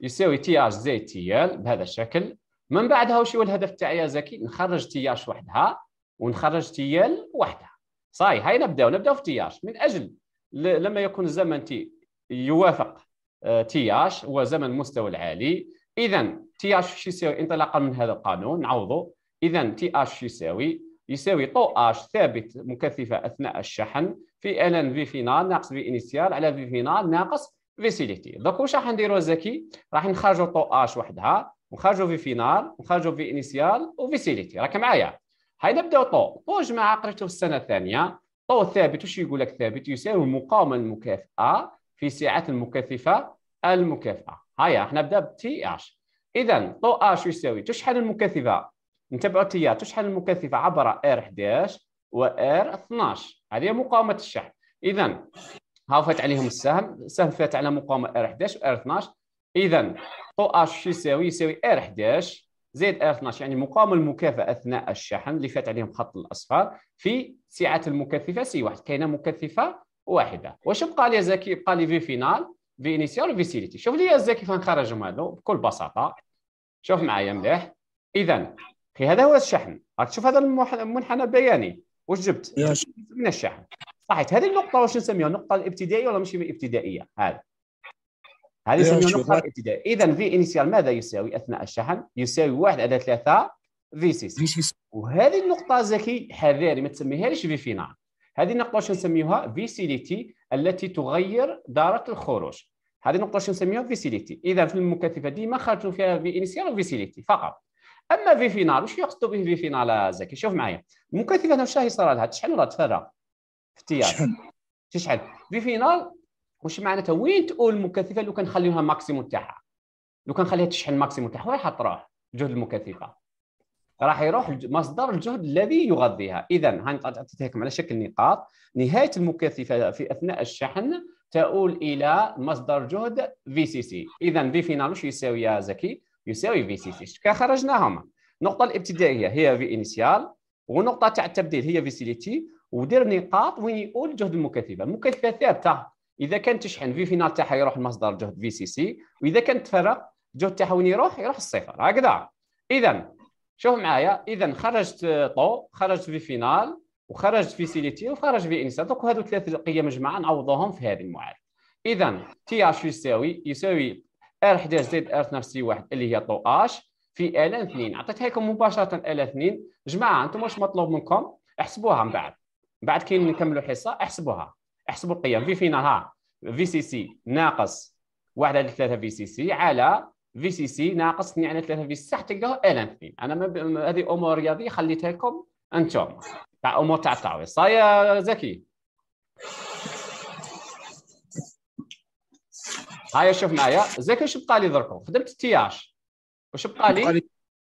يساوي تي اش زائد تي ال بهذا الشكل من بعدها وش هو الهدف تاعي يا زكي نخرج تي اش وحدها ونخرج تي ال وحدها صاي هاي نبداو نبداو في تي اش من اجل لما يكون الزمن تي يوافق آه، تي اش هو زمن المستوى العالي اذا تي اش وش يساوي انطلاقا من هذا القانون نعوضه اذا تي اش يساوي يساوي طو اش ثابت مكثفه اثناء الشحن في ال ان في فينال ناقص في انيسيال على في فينال ناقص فيسيليتي دوك واش راح نديرو زكي راح نخرجو طو اش وحدها ونخرجو في فينال ونخرجو في انيسيال وفيسيليتي راك معايا هاي نبداو طو طو جماعه قريتو في السنه الثانيه طو ثابت واش يقول لك ثابت يساوي المقاومه المكافئه في سعه المكثفه المكافئه هيا راح نبدا بتي اش اذا طو اش يساوي تشحن المكثفه نتبعوا التيات تشحن المكثفه عبر ار 11 و ار 12 هذه مقاومه الشحن اذا ها فات عليهم السهم السهم فات على مقاومه ار 11 ار 12 اذا طو اش شو يساوي يساوي ار 11 زائد ار 12 يعني مقاومه المكافاه اثناء الشحن اللي فات عليهم خط الاصفر في سعه المكثفه سي واحد كاينه مكثفه واحده واش بقى لي زكي بقى لي في فينال في انيسيال وفي سيليتي شوف لي زكي فين خرجهم هادو بكل بساطه شوف معايا مليح اذا هذا هو الشحن راك تشوف هذا المنحنى بياني واش جبت من الشحن صحيت هذه النقطه واش نسميها النقطه الابتدائيه ولا مش ابتدائيه هذه هذه نسميها النقطه الابتدائيه اذا في انيسيال ماذا يساوي اثناء الشحن يساوي واحد على ثلاثه في سي وهذه النقطه زكي حذاري ما تسميهاش في فينال هذه النقطه واش دي فيسيليتي التي تغير داره الخروج هذه النقطه واش دي فيسيليتي اذا في المكثفه ديما خرجوا فيها في انيسيال وفيسيليتي فقط اما في فينال واش يقصدوا به في فينال زكي شوف معايا المكثفه نفسها هي صار لها تشحن ولا تفرغ احتياج تشحن في فينال واش معناتها وين تقول المكثفه لو كان كنخليوها ماكسيموم تاعها لو كان خليها تشحن ماكسيموم تاعها راح تروح جهد المكثفه راح يروح مصدر الجهد الذي يغذيها اذا تعطيتكم على شكل نقاط نهايه المكثفه في اثناء الشحن تؤول الى مصدر جهد في سي سي اذا في فينال واش يساوي يا زكي يساوي في سي سي كخرجناهم النقطه الابتدائيه هي في انيسيال ونقطه تاع التبديل هي فيسيليتي ودير نقاط وين يقول الجهد المكثفه المكثفه ثابته اذا كانت تشحن في فينال تاعها يروح المصدر جهد في سي سي واذا كانت تفرق جهد تاعها وين يروح يروح الصفر هكذا اذا شوف معايا اذا خرجت طو خرجت في فينال وخرجت سيليتي وخرج في انسان دوك هذو ثلاث قيم مجموعه نعوضوهم في هذه المعادله اذا تي اش يساوي يساوي ار 11 زائد ار 12 سي 1 اللي هي طو اش في ال 2 عطيتها لكم مباشره ال 2 جماعه انتم واش مطلوب منكم احسبوها من بعد من بعد كي نكملوا حصه احسبوها احسبوا القيم في فينا ها في سي سي ناقص 1 على 3 في سي سي على في سي سي ناقص 2 على 3 في سي حتى تلقاوه ال 2 انا مب... هذه امور رياضيه خليتها لكم انتم تاع امور تاع التعويض صايا زكي هيا شوف معايا زكي شو بقى لي دركم خدمت تياش واش بقى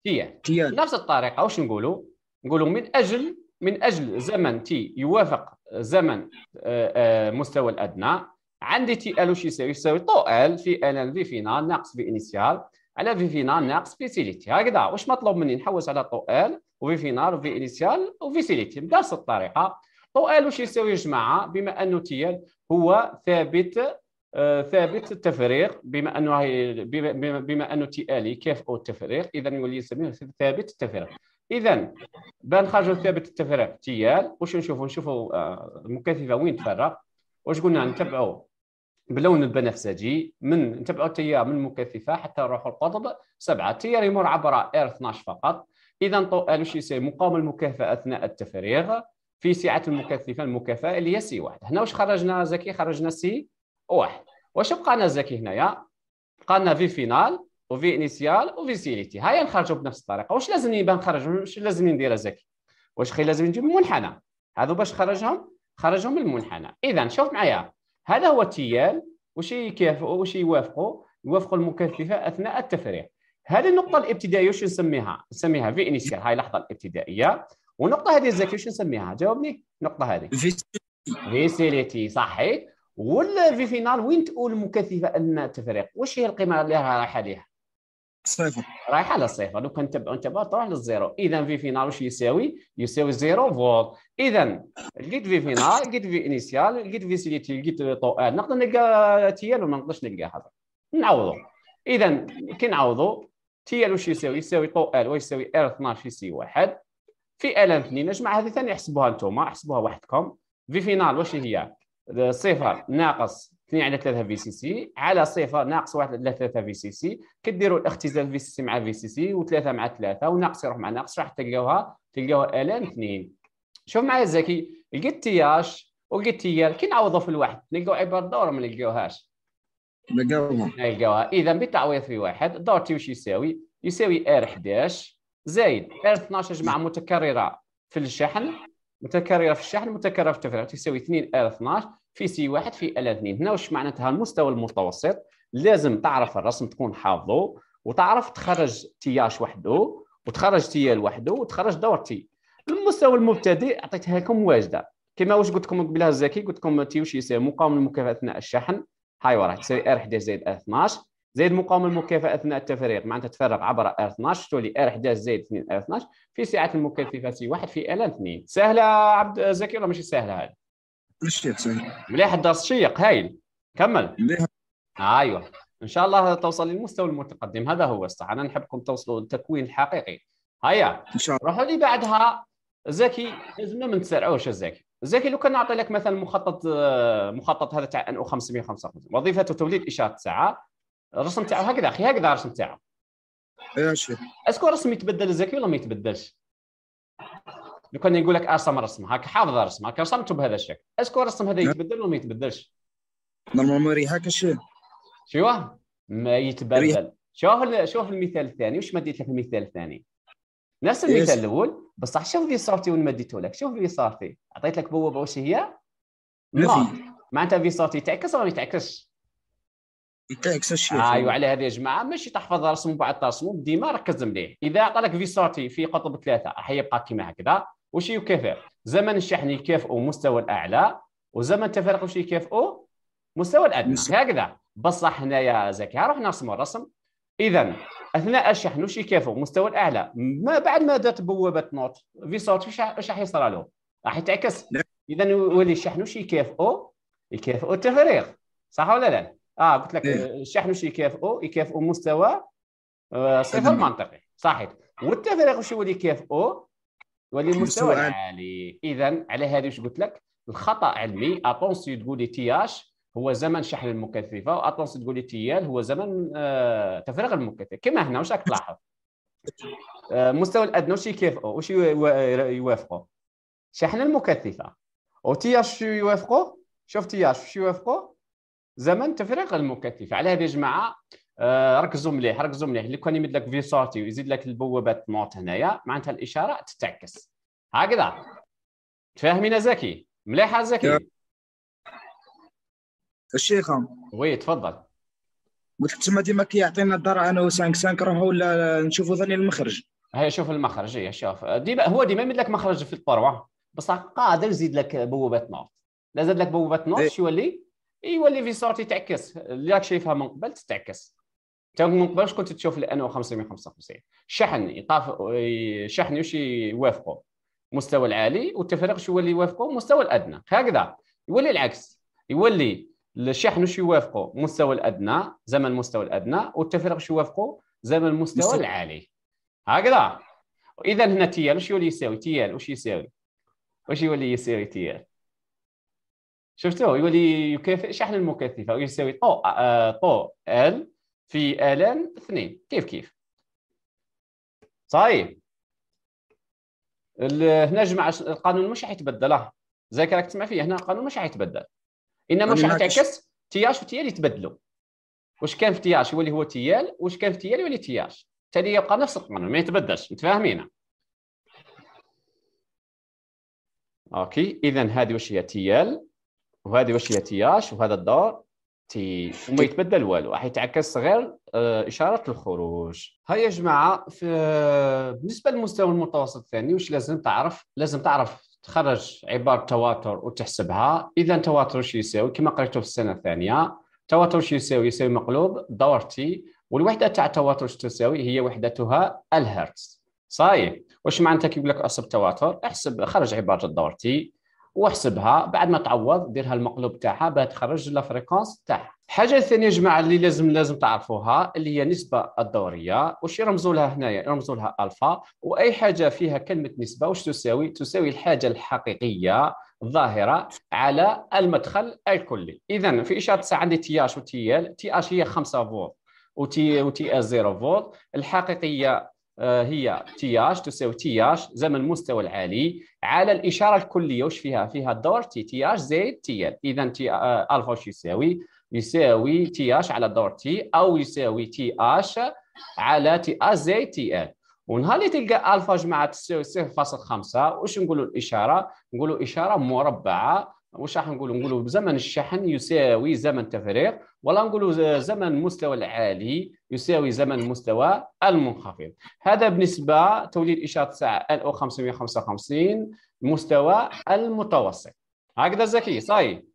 لي تيان نفس الطريقه واش نقولوا نقولوا من اجل من اجل زمن تي يوافق زمن آه، آه، مستوى الادنى عندي تي ال واش يساوي يساوي طو ال في ال ان في فينال ناقص في انيسيال على في فينال ناقص في سيليتي هكذا واش مطلوب مني نحوس على طو ال وفي فينال وفي انيسيال وفي سيليتي بنفس الطريقه طو ال واش يساوي يا جماعه بما انه تي ال هو ثابت آه، ثابت التفريغ بما انه بما انه تي الي كيف او التفريغ اذا يولي يسميه ثابت التفريغ اذا بان خرجوا ثابت التفريغ تيال واش نشوفوا نشوفوا آه، المكثفه وين تفرق واش قلنا نتبعوا بلون البنفسجي من نتبعوا التيار من المكثفه حتى نروحوا القطب سبعه التيار يمر عبر ار 12 فقط اذا طو ال آه، واش يساوي مقاومه المكافاه اثناء التفريغ في سعه المكثفه المكافاه اللي هي سي واحد هنا واش خرجنا زكي خرجنا سي واحد واش بقى لنا زكي هنايا بقى لنا في فينال وفي انيسيال وفي سيليتي هيا نخرجوا بنفس الطريقه واش لازم يبان نخرج واش لازم ندير زكي واش خي لازم نجيب المنحنى هذو باش خرجهم خرجهم المنحنى اذا شوف معايا هذا هو التيال واش يكافئوا واش يوافقوا يوافقوا المكثفه اثناء التفريغ هذه النقطه الابتدائيه واش نسميها نسميها في انيسيال هاي اللحظه الابتدائيه والنقطه هذه زكي واش نسميها جاوبني النقطه هذه في سيليتي صحيح ولا في فينال وين تقول مكثفه ان تفريق واش هي القيمه اللي رايحه ليها صفر رايحه الصفر لو كنت انتبه تروح للزيرو اذا في فينال واش يساوي يساوي زيرو فولت اذا لقيت في فينال لقيت في انيسيال لقيت في سيليتي لقيت طوال آه، نقدر نلقى تيال وما نقدرش نلقاها نعوضو اذا كي نعوضو تيال واش يساوي يساوي طوال آه، ويساوي ار 12 يساوي واحد في ال 2 نجمع هذه ثاني احسبوها نتوما احسبوها وحدكم في فينال واش هي صفر ناقص 2 على 3 في سي سي على صفر ناقص 1 على 3 في سي سي كديروا الاختزال في سي سي مع في سي سي و3 مع 3 وناقص يروح مع ناقص راح تلقاوها تلقاوها الان 2 شوف معايا زكي لقيت تياش ولقيت تيال كي نعوضوا في الواحد نلقاو عباره دور ما نلقاوهاش نلقاوها نلقاوها اذا بالتعويض في واحد دور تي واش يساوي يساوي ار 11 زائد ار 12 جمع متكرره في الشحن متكرره في الشحن متكرره في التفريغ تساوي 2 ال 12 في سي 1 في ال 2 هنا واش معناتها المستوى المتوسط لازم تعرف الرسم تكون حافظه وتعرف تخرج اش وحده وتخرج ال وحده وتخرج دور تي المستوى المبتدئ عطيتها لكم واجده كما واش قلت لكم قبلها الزكي قلت لكم تي واش يساوي مقاومه المكافاه اثناء الشحن هاي وراه تساوي ار 11 زائد ار 12 زائد مقاومه المكافاه اثناء التفريق معناتها تفرق عبر ار 12 تولي ار 11 زائد 2 ار 12 في سعه المكثفه سي واحد في الان 2 سهله عبد زكي ولا ماشي سهله هذه؟ ماشي سهله مليح الدرس شيق هايل كمل مليح ايوه ان شاء الله توصل للمستوى المتقدم هذا هو الصح انا نحبكم توصلوا للتكوين الحقيقي هيا ان شاء الله روحوا لي بعدها زكي لازمنا ما نتسرعوش زكي زكي لو كان نعطي لك مثلا مخطط آه، مخطط هذا تاع ان او 555 وظيفته توليد اشاره ساعه الرسم تاعو هكذا اخي هكذا الرسم تاعو اي شيخ اسكو الرسم يتبدل الزكي ولا ما يتبدلش لو كان يقول لك ارسم رسم هاك حافظ رسم هاك رسمته بهذا الشكل اسكو الرسم هذا نعم. يتبدل ولا ما يتبدلش نورمالمون نعم، هاك الشيء شو ما يتبدل شوف شوف المثال الثاني واش ما ديت لك المثال الثاني نفس المثال الاول بصح شوف في صارتي وين ما ديته لك شوف في صارتي عطيت لك بوابه واش هي نفي معناتها في صوتي تعكس ولا ما يتعكسش ايوه ايوا على هذه يا جماعه ماشي تحفظ رسم بعد تصميم ديما ركز مليح اذا عطاك فيساتي في قطب ثلاثه راح يبقى كيما هكذا وش يكافئ زمن الشحن يكافئ مستوى الاعلى وزمن التفرق وش يكافئ مستوى الادنى هكذا بصح هنايا زكي رحنا نرسموا الرسم اذا اثناء الشحن وش يكافئ مستوى الاعلى ما بعد ما دات بوابه نوت في سورتي وش راح يصرى له راح يتعكس اذا يولي الشحن وش يكافئ يكافئ التفريغ صح ولا لا؟ اه قلت لك إيه. الشحن واش يكافئوا يكافئوا مستوى آه، صفر إيه. منطقي صحيح والتفريغ واش يولي يكافئوا يولي مستوى عالي اذا على هذه واش قلت لك الخطا علمي اتونسي تقول لي تي اش هو زمن شحن المكثفه واتونسي تقول لي تي ال هو زمن آه تفريغ المكثفه كما هنا واش راك تلاحظ آه مستوى الادنى واش يكافئوا واش يوافقوا شحن المكثفه وتي اش يوافقوا شوف تي اش واش يوافقوا زمان تفريق المكثف على هذه جماعه آه، ركزوا مليح ركزوا مليح اللي كان يمد لك في فيسارتي ويزيد لك البوابات نوت هنايا معناتها الاشاره تتعكس هكذا تفاهمين زكي مليحه زكي الشيخ وي تفضل واش تسمى ديما كيعطينا الدار انا و5 5 راه ولا نشوفوا ثاني المخرج هيا شوف المخرج هيا شوف ديما هو ديما يمد لك مخرج في الطروه بصح قادر يزيد لك بوابات نوت لا زاد لك بوابات نوت إيه. شو يولي ايوا اللي في سورتي تعكس اللي راك شايفها من قبل تتعكس انت من قبل واش كنت تشوف الان 555 الشحن يطاف الشحن واش يوافقوا المستوى العالي والتفريق شو يولي يوافقوا المستوى الادنى هكذا يولي العكس يولي الشحن واش يوافقوا المستوى الادنى زعما المستوى الادنى والتفريق واش يوافقوا زعما المستوى العالي هكذا اذا هنا تيال واش يولي يساوي تيال واش يساوي واش يولي يساوي تيال يقول يولي يكافئ شحن المكثفه ويساوي طو آه، آه، طو ال في الان اثنين كيف كيف صحيح طيب. هنا جمع القانون مش حيتبدل زي راك تسمع فيه هنا القانون مش حيتبدل انما مش حتعكس تي اش وتي ال يتبدلوا واش كان في تي اش يولي هو تي ال واش كان في تي ال يولي تي اش تالي يبقى نفس القانون ما يتبدلش متفاهمين اوكي اذا هذه واش هي تي ال وهذه وش هي تياش وهذا الدور تي وما يتبدل والو راح يتعكس غير آه، اشاره الخروج ها يا جماعه في آه، بالنسبه للمستوى المتوسط الثاني واش لازم تعرف لازم تعرف تخرج عباره تواتر وتحسبها اذا تواتر واش يساوي كما قريته في السنه الثانيه تواتر واش يساوي يساوي مقلوب دور تي والوحده تاع التواتر واش تساوي هي وحدتها الهرتز صاي واش معناتها كيقول لك احسب تواتر احسب خرج عباره الدور تي واحسبها بعد ما تعوض ديرها المقلوب تاعها باه تخرج لا فريكونس تاعها الحاجه الثانيه يا جماعه اللي لازم لازم تعرفوها اللي هي النسبه الدوريه واش يرمزوا لها هنايا يرمزوا لها الفا واي حاجه فيها كلمه نسبه واش تساوي تساوي الحاجه الحقيقيه الظاهره على المدخل الكلي اذا في اشاره الساعه عندي تي اش وتي ال تي اش هي 5 فولت وتي وتي اس 0 فولت الحقيقيه آه، هي تياج تساوي تياج زمن مستوى العالي على الاشاره الكليه واش فيها فيها الدور تي تياج زائد تيال اذا تي آه، الفا واش يساوي يساوي تياج على الدور تي او يساوي تي اش على تي اش زائد تي ال ونهار اللي تلقى الفا جماعه تساوي 0.5 واش نقولوا الاشاره نقولوا اشاره مربعه واش راح نقولوا نقولوا زمن الشحن يساوي زمن تفريغ ولا نقولوا زمن المستوى العالي يساوي زمن المستوى المنخفض هذا بالنسبة توليد إشارة ساعة 1555 المستوى مستوى المتوسط هكذا زكي صاي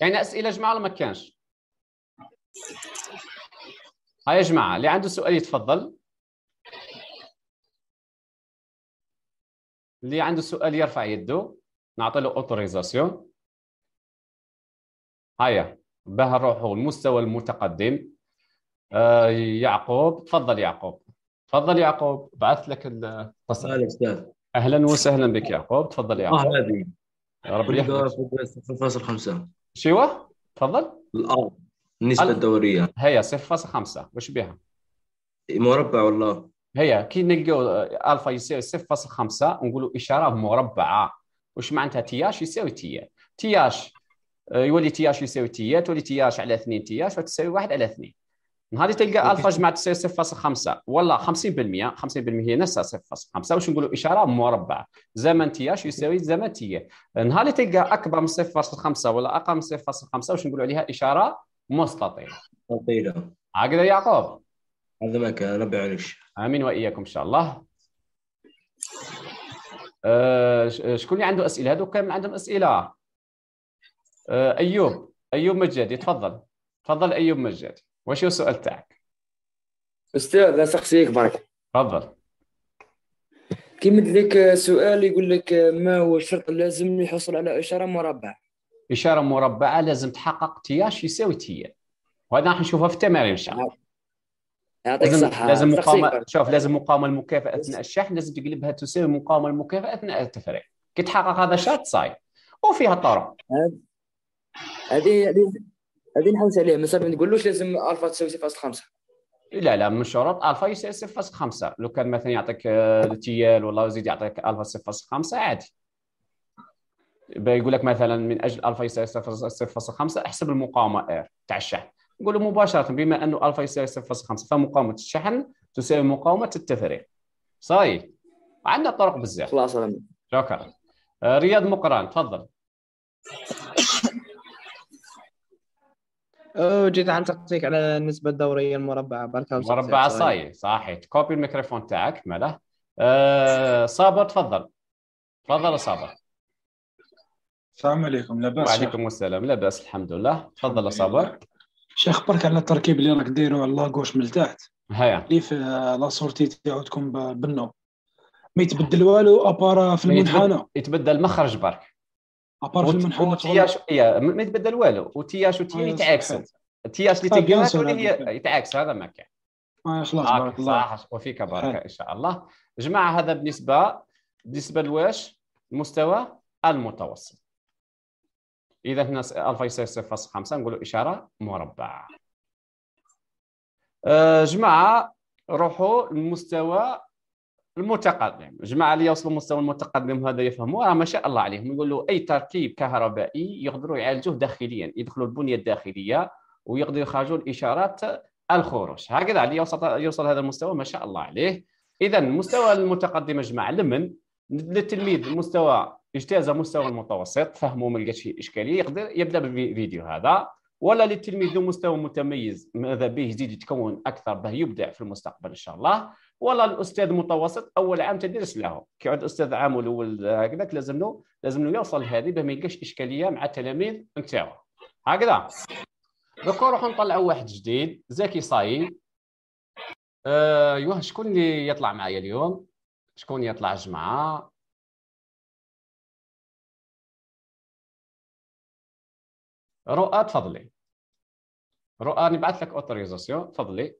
يعني أسئلة جماعة ولا ما كانش هاي يا جماعة اللي عنده سؤال يتفضل اللي عنده سؤال يرفع يده نعطي له اوتوريزاسيون هيا باه نروحوا المستوى المتقدم آه يعقوب تفضل يعقوب تفضل يعقوب بعث لك التصل استاذ اهلا وسهلا بك يعقوب تفضل يعقوب اه يا رب يحفظك 0.5 شيوه تفضل الارض النسبه الدوريه هي 0.5 واش بها مربع والله هي كي نلقاو آه، الفا يساوي 0.5 نقولوا اشاره مربعه واش معناتها تياش يساوي تياش تياش آه، يولي تي اش يساوي تي تولي تي اش على 2 تي اش وتساوي 1 على 2 نهار تلقى الفا جمع تساوي 0.5 ولا 50% 50% هي نفسها 0.5 واش نقولوا اشاره مربع زمن تي اش يساوي زمن تي نهار تلقى اكبر من 0.5 ولا اقل من 0.5 واش نقولوا عليها اشاره مستطيله مستطيله هكذا يعقوب هذا ما كان ربي عليك امين واياكم ان شاء الله أه شكون اللي عنده اسئله هذوك كامل عندهم اسئله آه، ايوب ايوب مجادي تفضل تفضل ايوب مجادي واش هو السؤال تاعك استاذ سقسيك برك تفضل كيما لك سؤال يقول لك ما هو الشرط اللازم يحصل على اشاره مربعه اشاره مربعه لازم تحقق تياش يساوي تيا وهذا راح نشوفها في التمارين ان شاء الله نعم. يعطيك الصحه لازم مقاومه شوف لازم مقاومه المكافاه اثناء الشحن لازم تقلبها تساوي مقاومه المكافاه اثناء التفريغ كي تحقق هذا الشرط صاير وفيها طرق هذه هذه هذه نحوس عليها مثلا ما نقولوش لازم الفا تساوي 0.5 لا لا من شروط الفا يساوي 0.5 لو كان مثلا يعطيك آه، تيال ولا يزيد يعطيك الفا 0.5 عادي يقول لك مثلا من اجل الفا يساوي 0.5 احسب المقاومه ار آه، تاع الشحن نقول مباشره بما انه الفا يساوي 0.5 فمقاومه الشحن تساوي مقاومه التفريغ صاي عندنا طرق بزاف خلاص شكرا آه، رياض مقران تفضل عن تقطيك على النسبه الدوريه المربعه بركه مربعه صاي صحيح كوبي الميكروفون تاعك ماله أه صابر تفضل تفضل صابر السلام عليكم لاباس وعليكم السلام لاباس الحمد لله تفضل صابر شيخ برك على التركيب اللي راك دايرو على لاكوش من تحت هيا في لا سورتي تاعكم بالنو ما يتبدل والو ابارا في المنحنى يتبدل مخرج برك ابار في تياش وتياش ما يتبدل والو وتياش وتيني آه، يتعاكسوا تياش اللي طيب، تيكرات واللي هي يتعاكس هذا ما كان آه، خلاص آه، بارك الله صح وفيك بركه ان شاء الله جماعه هذا بالنسبه بالنسبه لواش المستوى المتوسط اذا هنا الفا يساوي 0.5 نقولوا اشاره مربع جماعه روحوا للمستوى المتقدم جماعه اللي يوصلوا مستوى المتقدم هذا يفهموا راه ما شاء الله عليهم يقولوا اي تركيب كهربائي يقدروا يعالجوه داخليا يدخلوا البنيه الداخليه ويقدروا يخرجوا الاشارات الخروج هكذا اللي يوصل يوصل هذا المستوى ما شاء الله عليه اذا مستوى المتقدم يا جماعه لمن للتلميذ مستوى اجتاز مستوى المتوسط فهمه ما لقاش فيه اشكاليه يقدر يبدا بالفيديو هذا ولا للتلميذ ذو مستوى متميز ماذا به يزيد يتكون اكثر به يبدع في المستقبل ان شاء الله ولا الاستاذ متوسط اول عام تدرس له كي الاستاذ عام الاول هكذاك لازم له لازم له يوصل هذه باش ما يلقاش اشكاليه مع التلاميذ نتاعو هكذا دوكا نروحوا نطلعوا واحد جديد زكي صايي ايوا آه شكون اللي يطلع معايا اليوم شكون يطلع الجمعه رؤى تفضلي رؤى نبعث لك اوتوريزاسيون تفضلي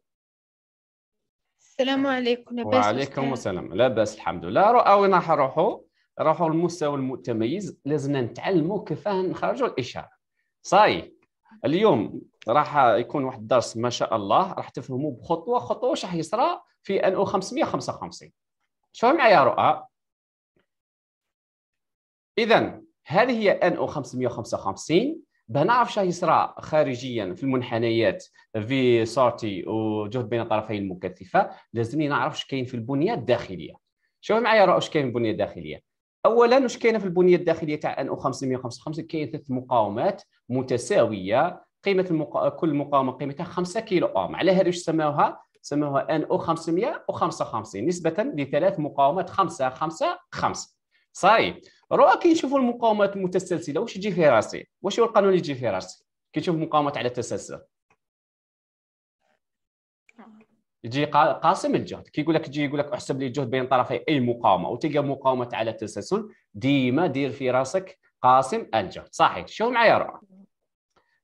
السلام عليكم لاباس وعليكم السلام لاباس الحمد لله راه وين راح نروحوا نروحوا للمستوى المتميز لازمنا نتعلموا كيفاه نخرجوا الاشاره صاي اليوم راح يكون واحد الدرس ما شاء الله راح تفهموا بخطوه خطوه واش راح يصرى في ان او 555 شوف معايا رؤى آه. اذا هذه هي ان او 555 بنعرف شا يصرى خارجيا في المنحنيات في سورتي وجهد بين الطرفين المكثفه لازمني نعرف شو كاين في البنيه الداخليه شوف معايا واش كاين في البنيه الداخليه اولا واش كاين في البنيه الداخليه تاع ان او 555 كاين ثلاث مقاومات متساويه قيمه المقا... كل مقاومه قيمتها 5 كيلو اوم على هذا واش سماوها سموها ان او 555 نسبه لثلاث مقاومات 5 5 5 صاي كي نشوفوا المقاومات المتسلسله واش يجي في راسي واش هو القانون اللي يجي في راسي كنشوف مقاومات على التسلسل يجي قاسم الجهد كيقول لك يجي يقول لك احسب لي الجهد بين طرفي اي مقاومه وتلقى مقاومه على التسلسل ديما دير في راسك قاسم الجهد صحيح شوف معايا روى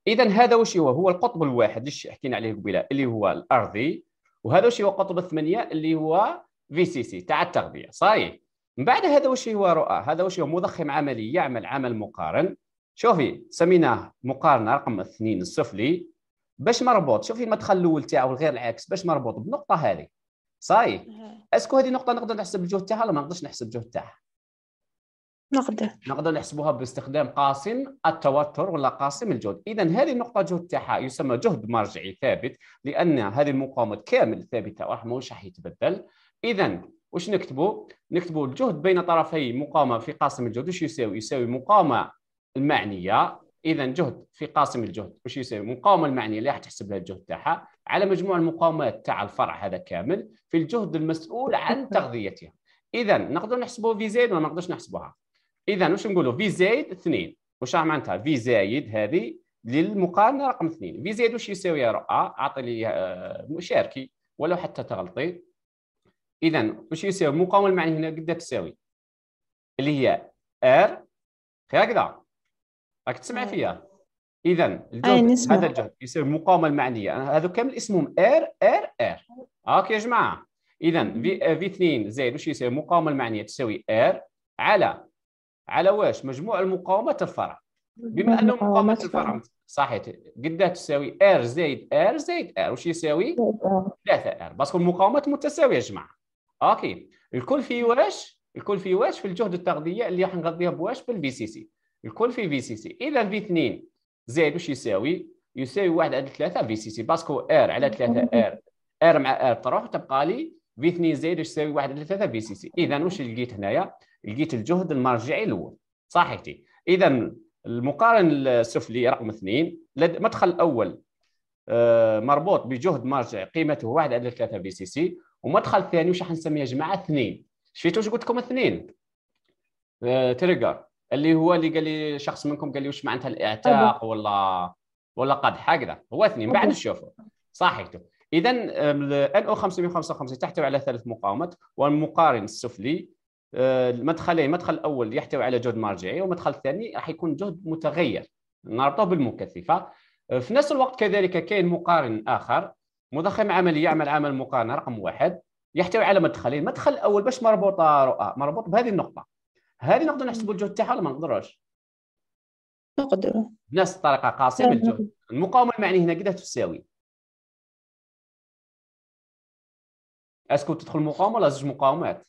اذا هذا واش هو هو القطب الواحد اللي حكينا عليه قبيله اللي هو الارضي وهذا واش هو القطب الثمانيه اللي هو في سي سي تاع التغذيه صحيح من بعد هذا واش هو رؤى هذا واش هو مضخم عملي يعمل عمل مقارن شوفي سميناه مقارنه رقم اثنين السفلي باش مربوط شوفي المدخل الاول تاعو غير العكس باش مربوط بالنقطه هذه صاي اسكو هذه نقطه نقدر نحسب الجهد تاعها ولا ما نقدرش نحسب الجهد تاعها نقدر نقدر نحسبوها باستخدام قاسم التوتر ولا قاسم الجهد اذا هذه النقطه الجهد تاعها يسمى جهد مرجعي ثابت لان هذه المقاومه كامل ثابته وراح ماهوش راح يتبدل اذا واش نكتبوا نكتبوا الجهد بين طرفي مقاومه في قاسم الجهد واش يساوي يساوي مقاومه المعنيه اذا جهد في قاسم الجهد واش يساوي المقاومه المعنيه اللي راح تحسب لها الجهد تاعها على مجموع المقاومات تاع الفرع هذا كامل في الجهد المسؤول عن تغذيتها اذا نقدر نحسبوا في زائد ولا ما نقدرش نحسبوها اذا واش نقولوا في زائد 2 واش معناتها في زايد هذه للمقارنه رقم 2 في زائد واش يساوي يا رؤى اعطي لي آه، مشاركي ولو حتى تغلطي اذا واش يساوي المقاومه المعنيه هنا قد تساوي اللي هي ار هكذا راك تسمع آه. فيا اذا آه، هذا الجهد يساوي المقاومه المعنيه هذو كامل اسمهم ار ار ار هاك يا جماعه اذا آه، في في 2 زائد واش يساوي المقاومه المعنيه تساوي ار على على واش مجموع المقاومه الفرع بما انه مقاومه الفرع صحيح قد تساوي ار زائد ار زائد ار واش يساوي 3 ار باسكو المقاومات متساويه يا جماعه اوكي الكل في واش الكل في واش في الجهد التغذيه اللي راح نغذيها بواش بالفي سي سي الكل في في سي سي اذا في 2 زائد واش يساوي يساوي 1 على 3 في سي سي باسكو ار على 3 ار ار مع ار تروح تبقى لي في 2 زائد واش يساوي 1 على 3 في سي سي اذا واش لقيت هنايا لقيت الجهد المرجعي الاول صحيحتي اذا المقارن السفلي رقم 2 مدخل الاول آه، مربوط بجهد مرجع قيمته 1 على 3 في سي سي ومدخل ثاني واش راح نسميه يا جماعه اثنين شفتوا واش قلت لكم اثنين آه، تريجر اللي هو اللي قال لي شخص منكم قال لي واش معناتها الاعتاق ولا ولا قدح هكذا هو اثنين بعد نشوفوا صحيحته اذا ان او 555 تحتوي على ثلاث مقاومات والمقارن السفلي آه، المدخلين المدخل الاول يحتوي على جهد مرجعي والمدخل الثاني راح يكون جهد متغير نربطه بالمكثفه آه، في نفس الوقت كذلك كاين مقارن اخر مضخم عملي يعمل عمل مقارنه رقم واحد يحتوي على مدخل المدخل الاول باش مربوطه رؤى مربوط بهذه النقطه هذه نقدر نحسبوا الجهد تاعها ولا ما نقدروش نقدروا نفس الطريقه قاسم الجهد المقاومه المعنيه هنا كده تساوي اسكو تدخل مقاومه ولا زوج مقاومات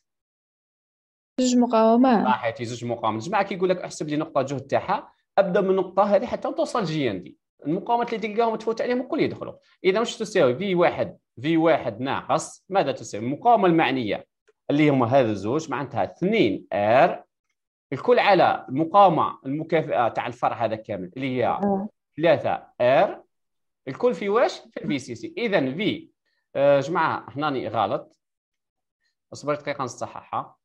زوج مقاومات صحيح زوج مقاومات الجماعه كيقول لك احسب لي نقطه الجهد تاعها ابدا من النقطه هذه حتى توصل جي ان دي المقاومات اللي تلقاهم تفوت عليهم الكل يدخلوا اذا واش تساوي في واحد في واحد ناقص ماذا تساوي المقاومه المعنيه اللي هما هذا الزوج معناتها 2 ار الكل على المقاومه المكافئه آه، تاع الفرع هذا كامل اللي هي 3 آه. ار الكل في واش في البي سي سي اذا في جماعه هنا غلط اصبر دقيقه نصححها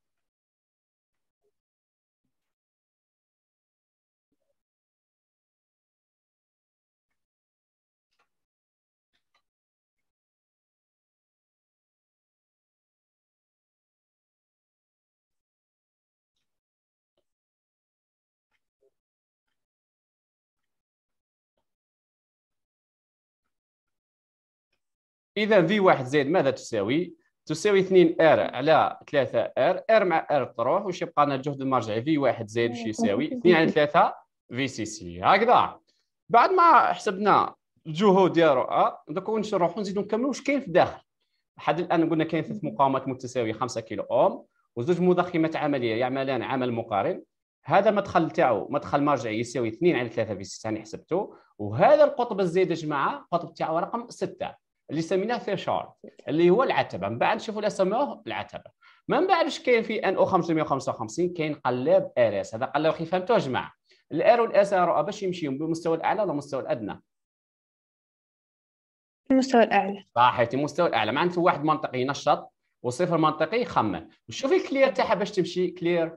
اذا في واحد زائد ماذا تساوي تساوي 2 ار على 3 ار ار مع ار تروح واش يبقى لنا الجهد المرجعي في واحد زائد واش يساوي 2 على 3 في سي سي هكذا بعد ما حسبنا الجهود ديالو ا آه، دوكا نروحو نزيدو نكملو واش كاين في الداخل لحد الان قلنا كاين ثلاث مقاومات متساويه 5 كيلو اوم وزوج مضخمات عمليه يعملان عمل مقارن هذا مدخل تاعو مدخل مرجعي يساوي 2 على 3 في 6 يعني حسبته وهذا القطب الزائد يا جماعه القطب تاعو رقم 6 اللي سميناه فيشار اللي هو العتبه من بعد شوفوا اللي سموه العتبه من بعد اش كاين في ان او 555 كاين قلاب ار اس هذا قلاب كي فهمتوه جماعه الار والاس ار باش يمشيو بالمستوى الاعلى ولا المستوى الادنى المستوى الاعلى صحيتي المستوى الاعلى معناته واحد منطقي ينشط وصفر منطقي يخمن وشوفي كلير تاعها باش تمشي كلير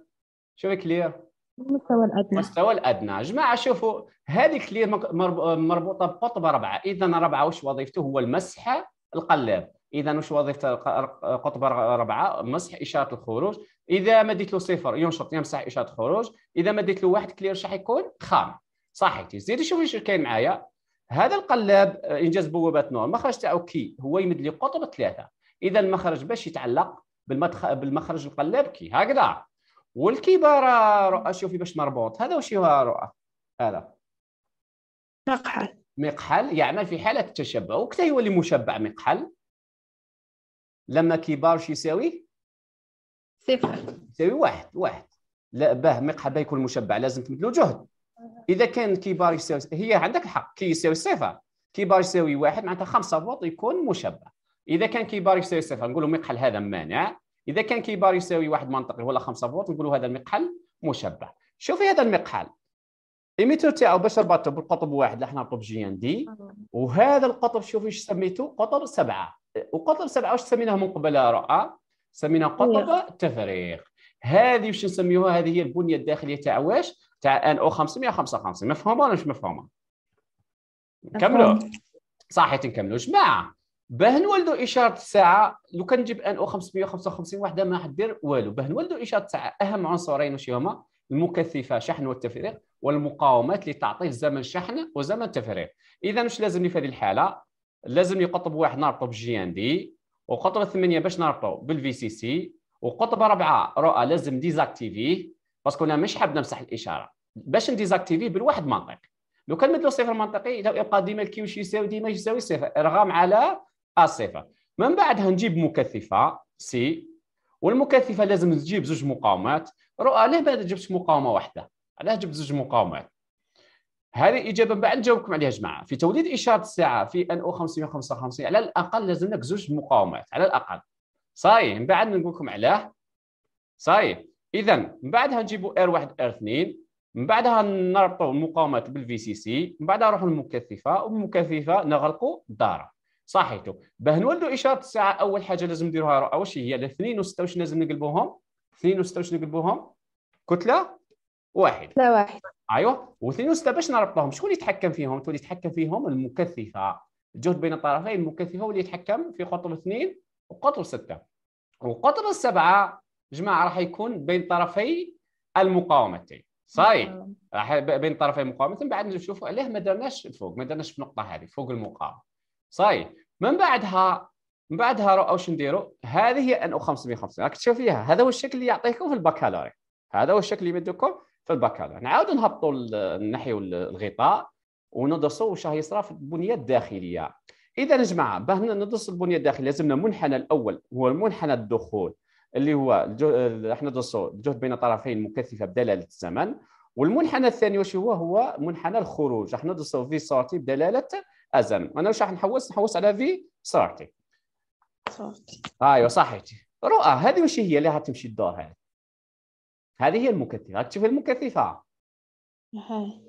شوفي كلير المستوى الادنى المستوى الادنى جماعه شوفوا هذه كلير مربوطه بقطب اربعه اذا اربعه واش وظيفته هو المسح القلاب اذا واش وظيفته قطب اربعه مسح اشاره الخروج اذا ما ديت له صفر ينشط يمسح اشاره الخروج اذا ما ديت له واحد كلير شح يكون خام صحيتي زيد شوف واش كاين معايا هذا القلاب آه، انجاز بوابات نور المخرج تاعو كي هو يمد لي قطب ثلاثه اذا المخرج باش يتعلق بالمخرج القلاب كي هكذا والكبار رؤى شوفي باش مربوط هذا واش هو رؤى هذا مقحل مقحل يعمل يعني في حالة التشبع وقت يولي مشبع مقحل لما كبار شو يساوي؟ صفر يساوي واحد واحد لا باه مقحل باه يكون مشبع لازم تبذلوا جهد اذا كان كبار يساوي هي عندك الحق كي يساوي صفر كبار يساوي واحد معناتها خمسة فوط يكون مشبع اذا كان كبار يساوي صفر نقولوا مقحل هذا مانع اذا كان كبار يساوي واحد منطقي ولا 5 فولت نقولوا هذا المقحل مشبع شوفي هذا المقحل ايميتر تاعو باش ربطته بالقطب واحد اللي حنا قطب جي ان دي آه. وهذا القطب شوفي ايش سميته قطب سبعه وقطب سبعه واش سميناه من قبل رؤى سميناه قطب تفريغ هذه واش نسميوها هذه هي البنيه الداخليه تاع واش تاع ان او 555 مفهومه ولا مش مفهومه؟ نكملوا صحيح نكملوا جماعه باه نولدو اشاره الساعه لو كان نجيب ان او 555 وحده ما حدير والو باه نولدو اشاره الساعه اهم عنصرين واش هما المكثفه شحن والتفريغ والمقاومات اللي تعطيه زمن الشحن وزمن التفريغ اذا واش لازمني في هذه الحاله لازم قطب واحد نربطو بالجي ان دي وقطب ثمانيه باش نربطو بالفي سي سي وقطب اربعه رؤى لازم ديزاكتيفيه باسكو انا مش حاب نمسح الاشاره باش نديزاكتيفي بالواحد منطق لو كان مدلو صفر منطقي لو يبقى ديما الكيو يساوي ديما يساوي صفر ارغام على الصفر من بعدها نجيب مكثفه سي والمكثفه لازم تجيب زوج مقاومات رؤى ليه ما جبتش مقاومه واحده علاش جبت زوج مقاومات هذه الاجابه من بعد نجاوبكم عليها جماعه في توليد اشاره الساعه في ان او 555 على الاقل لازم لك زوج مقاومات على الاقل صاي من بعد نقول لكم علاه صاي اذا من بعدها نجيبوا ار 1 ار 2 من بعدها نربطوا المقاومات بالفي سي سي من بعدها نروحوا للمكثفه وبالمكثفه نغلقوا الداره صحيتو باه نولدوا اشاره الساعه اول حاجه لازم نديروها واش هي الاثنين وستة لازم نقلبوهم اثنين وستة نقلبوهم كتله واحد لا واحد ايوه واثنين وستة باش نربطهم شكون اللي يتحكم فيهم تولي يتحكم فيهم المكثفه الجهد بين الطرفين المكثفه هو اللي يتحكم في قطر اثنين وقطر ستة وقطر السبعه جماعه راح يكون بين طرفي المقاومتين صحيح راح بين طرفي المقاومتين بعد نشوفوا علاه ما درناش فوق ما درناش في النقطه هذه فوق المقاومه صاي من بعدها من بعدها واش نديروا هذه هي ان او 550 راك تشوف فيها هذا هو الشكل اللي يعطيكم في البكالوريا هذا هو الشكل اللي يمدكم في البكالوريا نعاودوا نهبطوا نحيوا الغطاء وندرسوا واش راه يصرى في البنيه الداخليه اذا يا جماعه باه ندرس البنيه الداخليه لازمنا المنحنى الاول هو المنحنى الدخول اللي هو احنا ندرسوا الجهد بين طرفين مكثفه بدلاله الزمن والمنحنى الثاني واش هو هو منحنى الخروج راح ندرسوا في سورتي بدلاله ازن انا واش راح نحوس نحوس على في صرارتي صرارتي ايوه صحيتي رؤى هذه واش هي اللي تمشي الدور هذه هذه هي المكثفه تشوف المكثفه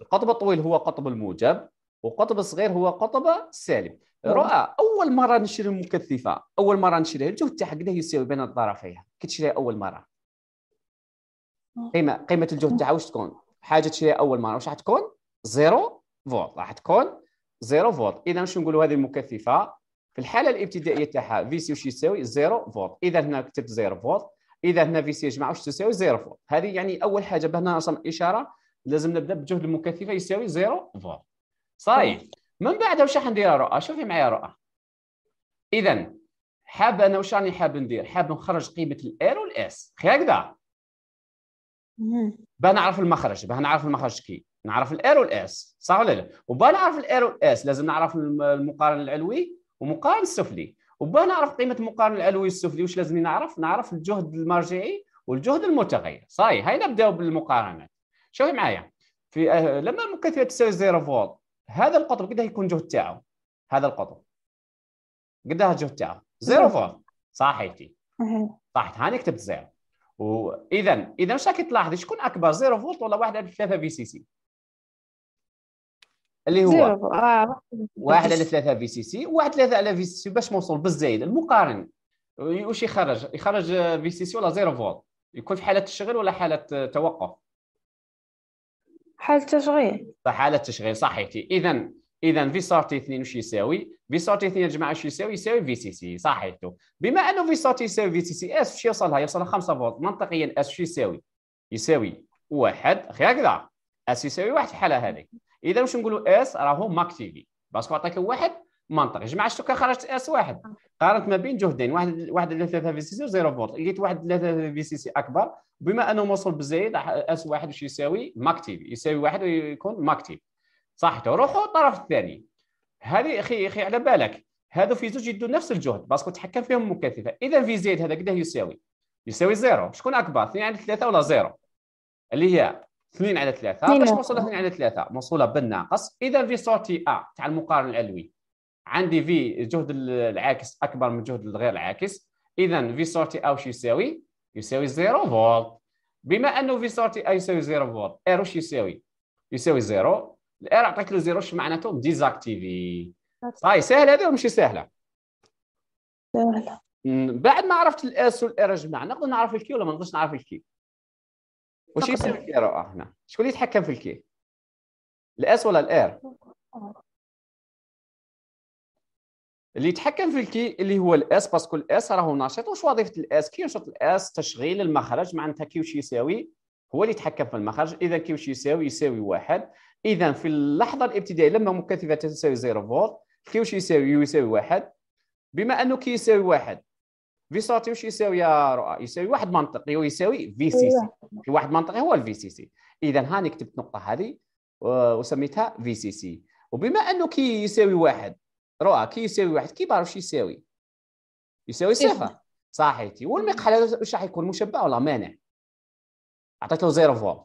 القطب الطويل هو قطب الموجب والقطب الصغير هو قطب السالب نعم. رؤى اول مره نشري المكثفه اول مره نشريها الجهد تاعها يساوي بين الطرفين كي تشريها اول مره نعم. قيمه قيمه الجهد تاعها واش تكون حاجه تشريها اول مره واش راح تكون زيرو فولت راح تكون 0 فولت اذا شنو نقولوا هذه المكثفه في الحاله الابتدائيه تاعها في سي واش يساوي 0 فولت اذا هنا كتبت 0 فولت اذا هنا في سي جماعه واش تساوي 0 فولت هذه يعني اول حاجه بهنا اصلا اشاره لازم نبدا بجهد المكثفه يساوي 0 فولت صحيح طيب، من بعد واش راح ندير رؤى شوفي معايا رؤى اذا حاب انا واش راني حاب ندير حاب نخرج قيمه الار والاس هكذا باه نعرف المخرج باه نعرف المخرج كي نعرف الار والاس صح ولا لا وبا نعرف الار والاس لازم نعرف المقارن العلوي ومقارن السفلي وبا نعرف قيمه المقارن العلوي والسفلي واش لازم نعرف نعرف الجهد المرجعي والجهد المتغير صاي هاي نبداو بالمقارنات شوفي معايا في أه لما المكثفيه تساوي 0 فولت هذا القطب قد يكون جهد تاعو هذا القطب قد الجهد تاعو 0 فولت صحيتي صح هاني كتبت زيرو واذا اذا واش راكي تلاحظي شكون اكبر 0 فولت ولا 1.3 في سي سي اللي هو آه، واحد على ثلاثه في سي سي واحد ثلاثه على في سي سي باش موصل بالزايد المقارن واش يخرج يخرج في سي سي ولا زيرو فولت يكون في حاله تشغيل ولا حاله توقف حاله تشغيل حاله تشغيل صحيتي اذا اذا في سارتي 2 واش يساوي في سارتي 2 يا جماعه واش يساوي يساوي في سي سي صحيتو بما انه في سارتي يساوي في سي سي اس واش يوصلها يوصلها 5 فولت منطقيا اس واش يساوي يساوي واحد هكذا اس يساوي واحد في الحاله هذيك اذا واش نقولوا اس راهو ماكتيفي باسكو عطاك واحد منطقي جمع الشكه خرجت اس واحد قارنت ما بين جهدين واحد واحد 3 في سي سي وزيرو فولت لقيت واحد 3 في سي سي اكبر بما انه موصول بزايد اس واحد واش يساوي ماكتيفي يساوي واحد ويكون ماكتيف صح روحوا الطرف الثاني هذه اخي اخي على بالك هادو في زوج يدوا نفس الجهد باسكو تحكم فيهم مكثفه اذا في زيد هذا قداه يساوي يساوي زيرو شكون اكبر اثنين على ثلاثه ولا زيرو اللي هي 2 على 3 باش نوصل 2 على 3 موصوله بالناقص اذا في سورتي ا تاع المقارن العلوي عندي في الجهد العاكس اكبر من الجهد الغير العاكس اذا في سورتي ا واش يساوي يساوي 0 فولت بما انه في سورتي ا يساوي 0 فولت ار واش يساوي يساوي 0 الار عطاك له 0 واش معناته ديزاكتيفي هاي سهله هذه ولا ماشي سهله سهله بعد ما عرفت الاس والار جمعنا نقدر نعرف الكي ولا ما نقدرش نعرف الكي وش يصير بالقراءه هنا؟ شكون اللي يتحكم في الكي؟ الاس ولا الار؟ اللي يتحكم في الكي اللي هو الاس باسكو الاس راهو نشيط واش وظيفه الاس كي ينشط الاس تشغيل المخرج معناتها كي واش يساوي هو اللي يتحكم في المخرج اذا كي واش يساوي يساوي واحد اذا في اللحظه الابتدائيه لما مكثفه تساوي 0 فولت كي واش يساوي يساوي واحد بما انه كي يساوي واحد في ساتي واش يساوي يا رؤى يساوي واحد منطقي ويساوي في سي سي في واحد منطقي هو الفي سي سي اذا هاني كتبت النقطه هذه وسميتها في سي سي وبما انه كي يساوي واحد رؤى كي يساوي واحد كي واش يساوي يساوي صفر صحيتي والمقحل هذا واش راح يكون مشبع ولا مانع عطيته زيرو فول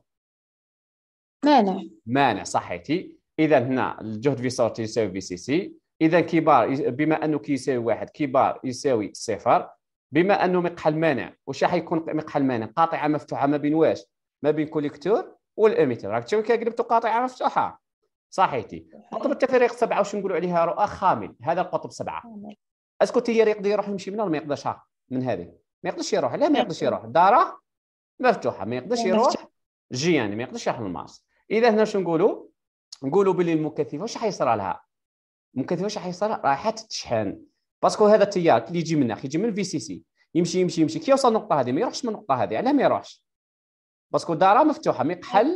مانع مانع صحيتي اذا هنا الجهد في صوت يساوي في سي سي اذا كبار بما انه كي يساوي واحد كبار يساوي صفر بما انه مقحل مانع واش حيكون مقحل مانع قاطعه مفتوحه ما بين واش ما بين كوليكتور والاميتر راك تشوف كقلبتو قاطعه مفتوحه صحيتي قطب التفريق سبعه واش نقولوا عليها رؤى خامل هذا القطب سبعه اسكو تيار يقدر يروح يمشي من ولا ما يقدرش من هذه ما يقدرش يروح لا ما يقدرش يروح داره مفتوحه ما يقدرش يروح جياني ما يقدرش يروح للمارس اذا هنا شنو نقولوا نقولوا باللي المكثفه واش حيصرى لها المكثفه واش حيصرى رايحه تتشحن باسكو هذا التيار اللي يجي ناحيه يجي من الفي سي سي يمشي يمشي يمشي كي يوصل النقطه هذه ما يروحش من النقطه هذه علاه ما يروحش باسكو دارها مفتوحه مقحل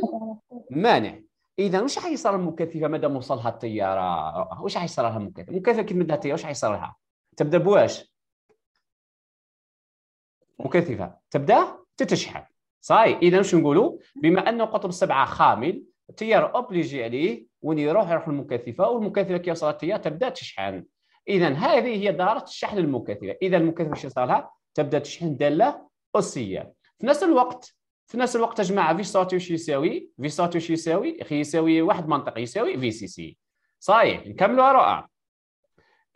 مانع اذا واش حيصير المكثفه مادام وصلها الطياره واش حيصير لها المكثفه المكثفه كي مدها الطياره واش حيصير لها تبدا بواش مكثفه تبدا تتشحن صاي اذا واش نقولوا بما انه قطب السبعه خامل التيار اوبليجي عليه وين يروح يروح المكثفه والمكثفه كي يوصل التيار تبدا تشحن اذا هذه هي دارة الشحن المكثفة اذا المكثفة شو صار لها تبدا تشحن دالة أسية في نفس الوقت في نفس الوقت يا جماعه في ساتو واش يساوي في ساتو واش يساوي اخي يساوي واحد منطق يساوي في سي سي صحيح نكملوها رؤى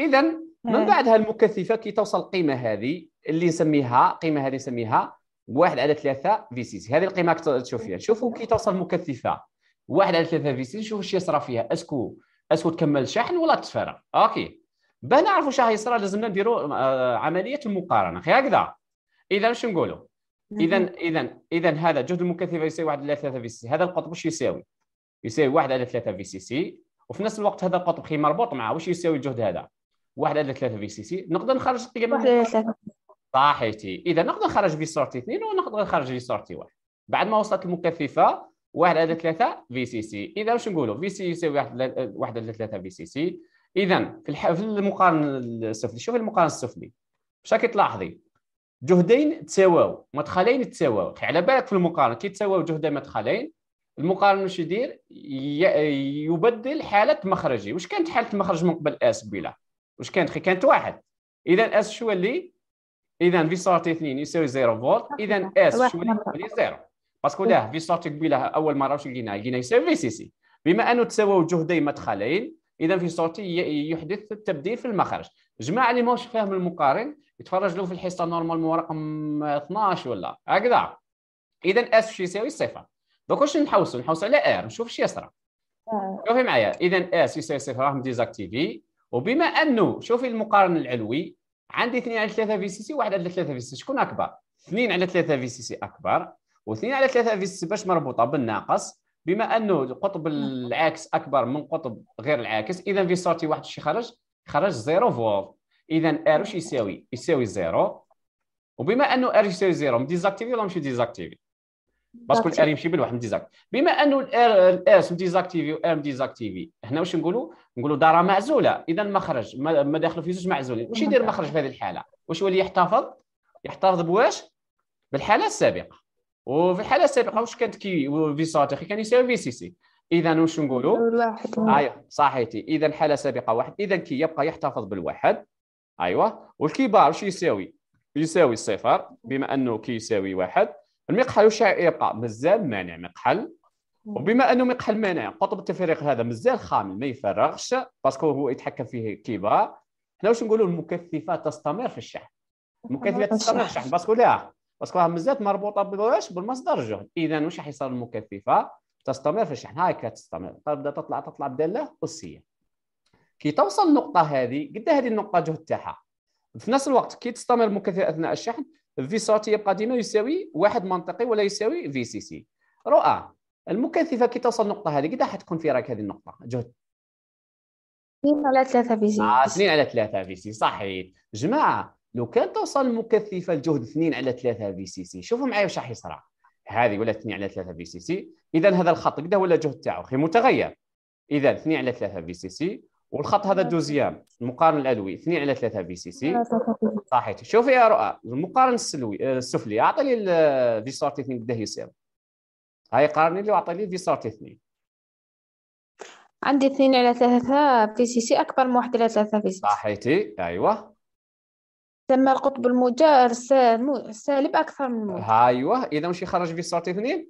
اذا من نعم. بعد هالمكثفه كي توصل القيمه هذه اللي نسميها القيمه هذه نسميها واحد على ثلاثة في سي سي هذه القيمه تشوف فيها شوفوا كي توصل المكثفه واحد على ثلاثة في سي نشوف واش يصرى فيها اسكو اسكو تكمل شحن ولا تتفرغ اوكي باه نعرفوا شنو يصرى لازمنا نديروا آه، عمليه المقارنه هكذا اذا شنو نقولوا اذا اذا اذا هذا جهد المكثفه يساوي 1 على 3 في سي هذا القطب واش يساوي يساوي 1 على 3 في سي سي وفي نفس الوقت هذا القطب كي مربوط معاه واش يساوي الجهد هذا 1 على 3 في سي سي نقدر نخرج القيمه صحيتي اذا نقدر نخرج في سورتي 2 ونقدر نخرج في سورتي 1 بعد ما وصلت المكثفه 1 على 3 في سي سي اذا واش نقولوا في سي يساوي 1 على 3 في سي سي اذا في في المقارنه السفلي شوفي المقارنه السفلي واش كتلاحظي تلاحظي جهدين تساواو مدخلين تساواو على بالك في المقارنه كي تساواو جهدين مدخلين المقارن واش يدير يبدل حاله مخرجي واش كانت حاله المخرج من قبل اس بلا واش كانت خي كانت واحد اذا اس شو اللي اذا في سارتي 2 يساوي 0 فولت اذا اس شو اللي زيرو باسكو لا في سارتي قبيله اول مره واش لقينا لقينا يساوي في سي سي بما انه تساواو جهدين مدخلين اذا في صوتي يحدث تبديل في المخرج جماعه اللي ماهوش فاهم المقارن يتفرج له في الحصه نورمالمون رقم 12 ولا هكذا اذا اس واش يساوي صفر دوك واش نحوسوا نحوسوا على ار نشوف اش يصرى آه. شوفي معايا اذا اس يساوي صفر راهم ديزاكتيفي وبما انه شوفي المقارن العلوي عندي 2 على 3 في سي سي 1 على 3 في سي شكون اكبر 2 على 3 في سي سي اكبر و2 على 3 في سي باش مربوطه بالناقص بما انه القطب نعم. العاكس اكبر من قطب غير العاكس اذا في سورتي واحد الشيء خرج خرج زيرو فولت اذا ار واش يساوي يساوي زيرو وبما انه ار يساوي زيرو مديزاكتيفي ولا ماشي ديزاكتيفي باسكو الار يمشي بالواحد مديزاكتيفي بما انه الار الاس ديزاكتيفي وار مديزاكتيفي هنا واش نقولوا نقولوا داره معزوله اذا المخرج ما داخلو في زوج معزولين واش يدير المخرج في هذه الحاله واش يولي يحتفظ يحتفظ بواش بالحاله السابقه وفي الحاله السابقه واش كانت كي فيسات اخي كان يساوي في سي سي اذا واش نقولوا ايوه صحيتي اذا الحاله السابقه واحد اذا كي يبقى يحتفظ بالواحد ايوا والكبار واش يساوي يساوي صفر بما انه كي يساوي واحد المقحل واش يبقى مازال مانع مقحل وبما انه مقحل مانع قطب التفريق هذا مازال خامل ما يفرغش باسكو هو يتحكم فيه كبار حنا واش نقولوا المكثفه تستمر في الشحن المكثفه تستمر في الشحن باسكو لا باسكو مزات مربوطه باش بالمصدر جهد اذا واش حيصير المكثفه تستمر في الشحن هاي كتستمر تبدا طيب تطلع تطلع بداله اسيه كي توصل النقطه هذه قد إيه هذه النقطه جهد تاعها في نفس الوقت كي تستمر المكثفه اثناء الشحن في صوت يبقى ديما يساوي واحد منطقي ولا يساوي في سي سي رؤى المكثفه كي توصل النقطه هذه قد إيه حتكون في راك هذه النقطه جهد 2 على 3 في سي 2 على 3 في سي صحيح جماعه لو كان توصل مكثفه الجهد 2 على 3 في سي سي شوفوا معايا واش راح يصرى هذه ولا 2 على 3 في سي سي اذا هذا الخط قد ولا الجهد تاعو خي متغير اذا 2 على 3 في سي سي والخط هذا الدوزيام المقارن الالوي 2 على 3 في سي سي صحيح شوفي يا رؤى المقارن السلوي آه، السفلي اعطي لي في سورتي 2 قداه يصير هاي قارني لي واعطي لي في سورتي 2 عندي 2 على 3 في سي سي اكبر من 1 على 3 في سي صحيتي ايوه تم القطب الموجة سالب أكثر من الموجة أيوه إذا واش يخرج في صورة اثنين؟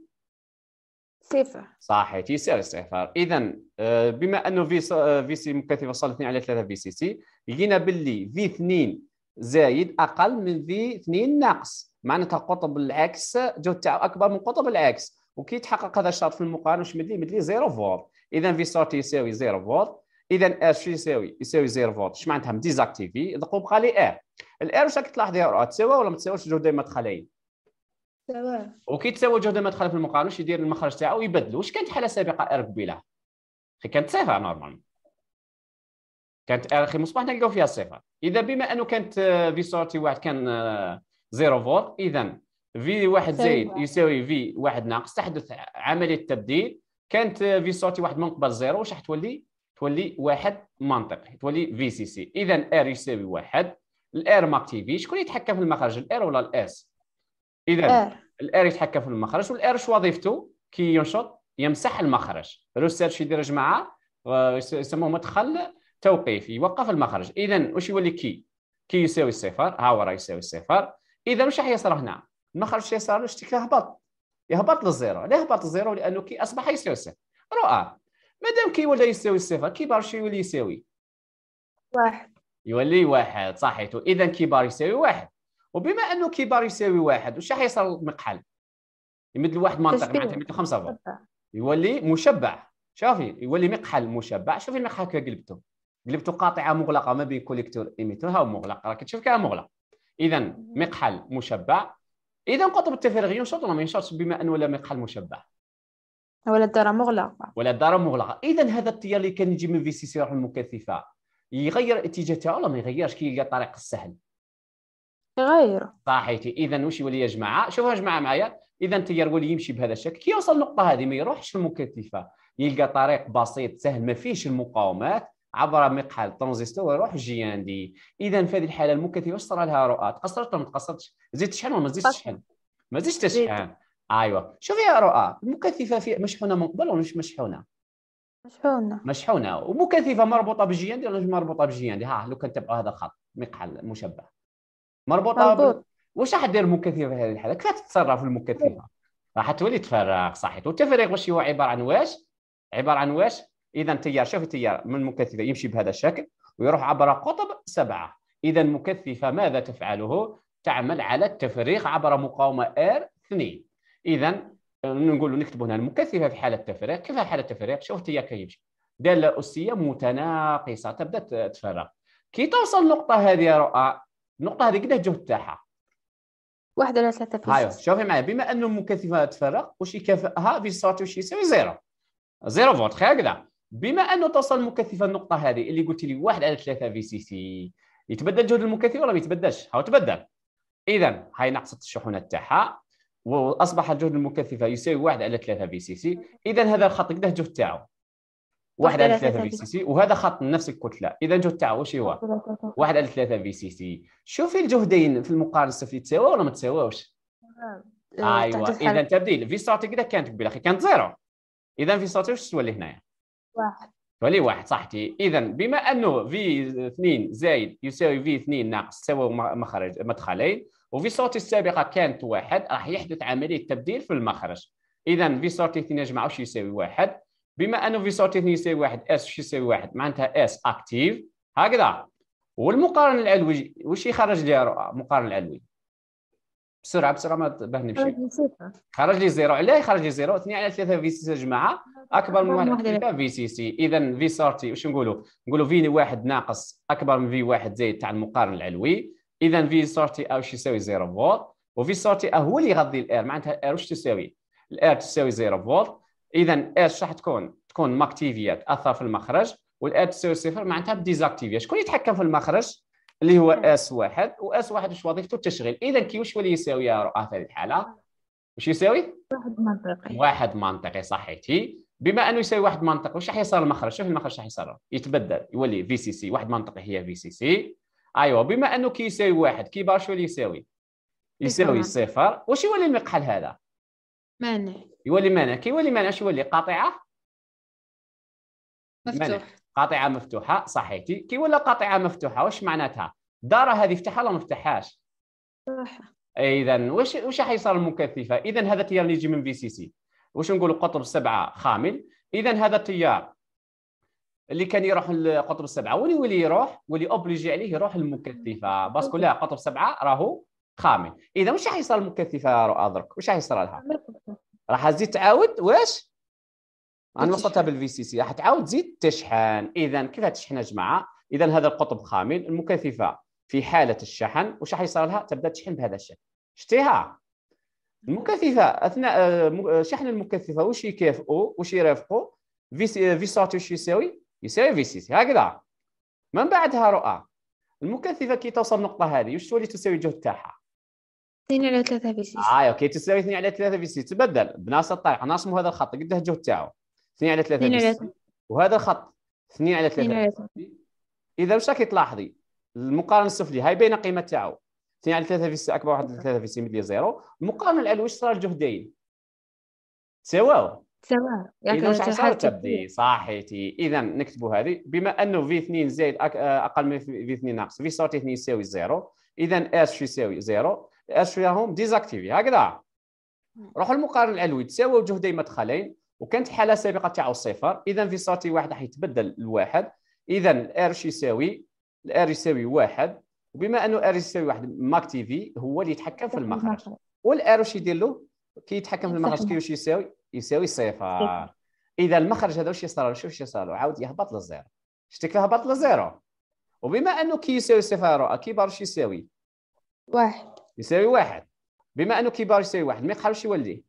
صفر صحيح تيسير صفر إذا آه، بما أنه في آه، في سي مكثفه وصل 2 على 3 في سي سي لقينا باللي في 2 زايد أقل من في 2 ناقص معناتها قطب العكس جو تاعو أكبر من قطب العكس وكي يتحقق هذا الشرط في المقارنة واش مدلي مدلي زيرو فولت إذا في صورتي يساوي زيرو فولت إذا اش آه، يساوي؟ يساوي زيرو فولت اش معناتها مديزاكتيفي بقى لي ار الاير واش راك تلاحظي راه تساوى ولا ما تساواش جهد المدخليين تساوى وكي تساوى الجهد المدخلي في المقارنه واش يدير المخرج تاعو ويبدل واش كانت حاله سابقه اير قبيله خي كانت صفر نورمال كانت اخي مصباح نلقاو فيها صفر اذا بما انه كانت في آه، سورتي واحد كان آه، زيرو فولت اذا في واحد زائد يساوي في واحد ناقص تحدث عمليه تبديل كانت في آه، سورتي واحد من قبل زيرو واش راح تولي تولي واحد منطقي تولي في سي سي اذا ار يساوي واحد الاير ماكتيفي شكون يتحكم في المخرج الاير ولا الاس اذا الاير يتحكم في المخرج والاير شو وظيفته كي ينشط يمسح المخرج ريسيرش يدير جماعه آه، يسموه مدخل توقيفي يوقف المخرج اذا واش يولي كي كي يساوي الصفر ها هو راه يساوي الصفر اذا واش راح يصير هنا المخرج شي صار واش يهبط يهبط للزيرو ليه هبط للزيرو لانه كي اصبح يساوي صفر رؤى مادام كي ولا يساوي الصفر كي باش يولي يساوي واحد يولي واحد صحيح اذا كبار يساوي واحد وبما انه كبار يساوي واحد واش يصير المقحل يمد الواحد منطق معناتها يمد خمسه فوق يولي مشبع شوفي يولي مقحل مشبع شوفي المقحل كي قلبته قلبته قاطعه مغلقه ما بين كوليكتور ايميتور هاو مغلق راك تشوف كها مغلق اذا مقحل مشبع اذا قطب التفرغ ينشط ولا ما ينشطش بما انه ولا مقحل مشبع ولا الدارة مغلقة ولا الدارة مغلقة إذا هذا التيار اللي كان يجي من في سي سي المكثفة يغير الاتجاه تاعو ولا ما يغيرش كي يلقى الطريق السهل يغير صحيتي اذا واش يولي يا جماعه شوفوا يا جماعه معايا اذا التيار يولي يمشي بهذا الشكل كي يوصل النقطه هذه ما يروحش المكثفه يلقى طريق بسيط سهل ما فيهش المقاومات عبر مقحل ترانزستور ويروح دي اذا في هذه الحاله المكثفه واش صرا لها رؤى تقصرت ولا ما تقصرتش زدت شحن ولا ما زدتش شحن ما زدتش تشحن ايوا شوفي يا رؤى المكثفه في مشحونه من قبل ولا مش مشحونه مشحونه مشحونه ومكثفه مربوطه بالجياندي علاش مربوطه دي ها لو كان تبعوا هذا الخط مقحل مشبه مربوطه مربوط. واش راح دير المكثفه في هذه الحاله كيف تتصرف المكثفه راح تولي تفرغ صحيح والتفريغ واش هو عباره عن واش عباره عن واش اذا تيار شوف التيار من المكثفه يمشي بهذا الشكل ويروح عبر قطب سبعه اذا المكثفه ماذا تفعله تعمل على التفريغ عبر مقاومه ار 2 اذا نقولوا نكتبوا هنا المكثفه في حاله التفريق كيف حاله التفريق شفت هي كيمشي داله اسيه متناقصه تبدا تفرق كي توصل النقطه هذه يا رؤى النقطه هذه قد الجهد تاعها واحد ولا ثلاثة في أيوة. شوفي معايا بما انه المكثفه تفرق وش يكافئها في صوت وش يساوي زيرو زيرو فولت هكذا بما انه توصل المكثفه النقطه هذه اللي قلت لي واحد على ثلاثة في سي سي يتبدل جهد المكثفه ولا ما يتبدلش هاو تبدل اذا هاي نقصت الشحونه تاعها واصبح الجهد المكثفه يساوي 1 على 3 في سي سي اذا هذا الخط قداه الجهد تاعو 1 على 3 في سي سي وهذا خط نفس الكتله اذا الجهد تاعو واش هو 1 على 3 في سي سي شوفي الجهدين في المقارنه السفلي تساوى ولا ما تساواوش آه، آه، ايوا اذا تبديل في ساعتي كذا كانت قبل اخي كانت زيرو اذا في ساعتي واش تولي هنايا واحد تولي واحد صحتي اذا بما انه في 2 زائد يساوي في 2 ناقص تساوي مخرج مدخلين وفي صوتي السابقه كانت واحد راح يحدث عمليه تبديل في المخرج اذا في صوتي 2 جمع واش يساوي واحد بما انه في صوتي 2 يساوي واحد اس واش يساوي واحد معناتها اس اكتيف هكذا والمقارن العلوي واش يخرج لي المقارن العلوي بسرعه بسرعه ما تبهني بشيء خرج لي زيرو علاه يخرج لي زيرو 2 على 3 في سي جماعه اكبر من واحد على في سي سي اذا في صوتي واش نقولوا نقولوا في واحد ناقص اكبر من في واحد زائد تاع المقارن العلوي اذا في سارتي او شو يساوي 0 فولت وفي سارتي هو اللي يغذي الار معناتها ار واش تساوي الار تساوي 0 فولت اذا اس شحال تكون تكون ماكتيفيات تاثر في المخرج والار تساوي صفر معناتها ديزاكتيفيا شكون يتحكم في المخرج اللي هو اس واحد واس واحد واش وظيفته التشغيل اذا كي واش يولي يساوي يا رؤى في هذه الحاله واش يساوي واحد منطقي واحد منطقي صحيتي بما انه يساوي واحد منطقي واش راح يصير المخرج شوف المخرج راح يصير يتبدل يولي في سي سي واحد منطقي هي في سي سي ايوا بما انه كيساوي واحد كي يولي يساوي يساوي صفر واش يولي المقحل هذا مانع يولي مانع كي يولي مانع شو يولي قاطعه مفتوح مانع. قاطعه مفتوحه صحيتي كي ولا قاطعه مفتوحه واش معناتها دار هذه فتحها ولا ما فتحهاش اذا واش واش حيصير المكثفه اذا هذا التيار اللي يجي من في سي سي واش نقولوا قطب سبعه خامل اذا هذا التيار اللي كان يروح لقطب السبعه ولي ولي يروح ولي اوبليجي عليه يروح للمكثفه باسكو لا قطب السبعه راهو خامل اذا واش راح يصير المكثفه رؤى درك واش راح يصير لها راح تزيد تعاود واش انا وصلتها بالفي سي سي راح تعاود تزيد تشحن اذا كيف تشحن يا جماعه اذا هذا القطب خامل المكثفه في حاله الشحن واش راح يصير لها تبدا تشحن بهذا الشكل شتيها المكثفه اثناء آه، آه، شحن المكثفه واش يكافئوا واش يرافقوا في سي آه، في واش يساوي يساوي في 6 هكذا من بعدها رؤى المكثفه كي توصل النقطه هذه واش تولي تساوي الجهد تاعها 2 على 3 في 6 اه اوكي تساوي 2 على 3 في 6 تبدل بناص الطريقه نرسموا هذا الخط قد الجهد تاعو 2 على 3 في 6 وهذا الخط 2 على 3 في اذا واش راكي تلاحظي المقارنه السفلي هاي باينه قيمه تاعو 2 على 3 في 6 اكبر واحد 3 في 6 ملي زيرو المقارنه واش صار الجهدين سواو سواء اذا إيه، يعني تبدي صحيتي اذا نكتبوا هذه بما انه في 2 زائد اقل من في 2 ناقص في صوت 2 يساوي زيرو اذا شو يساوي زيرو شو راهم ديزاكتيفي هكذا روحوا للمقارن العلوي تساووا جهدي مدخلين وكانت حاله سابقه تاعو صفر اذا في صوتي واحد راح يتبدل لواحد اذا الار يساوي الار يساوي واحد وبما انه ار يساوي واحد في هو اللي يتحكم في المخرج والار شو يدير له كي يتحكم في المخرج كي واش يساوي يساوي صفر اذا المخرج هذا واش يصرى شوف واش يصرى عاود يهبط للزيرو شتي كيف هبط للزيرو وبما انه كي يساوي صفر كبار واش يساوي واحد يساوي واحد بما انه كبار يساوي واحد المقحل واش يولي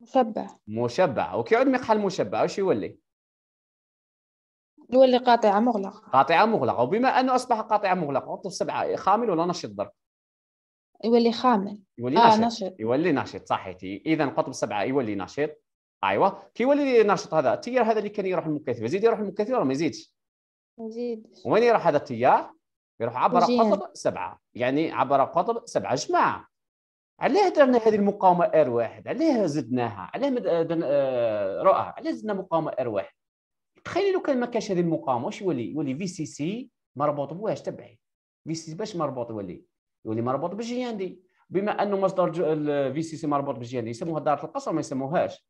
مشبع مشبع وكي يعود مقحل مشبع واش يولي يولي قاطعه مغلقه قاطعه مغلقه وبما انه اصبح قاطعه مغلقه عطف سبعه خامل ولا نشط ضرب يولي خامل يولي آه نشط. نشط يولي نشط صحيتي اذا قطب سبعه يولي نشط ايوا كي نشط هذا التيار هذا اللي كان يروح المكثف يزيد يروح المكثف ولا ما يزيدش؟ يزيد وين يروح هذا التيار؟ يروح عبر مجين. قطب سبعه يعني عبر قطب سبعه جماعه علاه درنا هذه المقاومه ار واحد؟ علاه زدناها؟ علاه آه، آه، رؤى؟ علاه زدنا مقاومه ار واحد؟ تخيلي لو كان ما كانش هذه المقاومه واش يولي؟ يولي في سي سي مربوط بواش تبعي في سي باش مربوط يولي يولي مربوط بالجياندي بما انه مصدر الفي سي سي مربوط بالجياندي يسموها دار القصر ما يسموهاش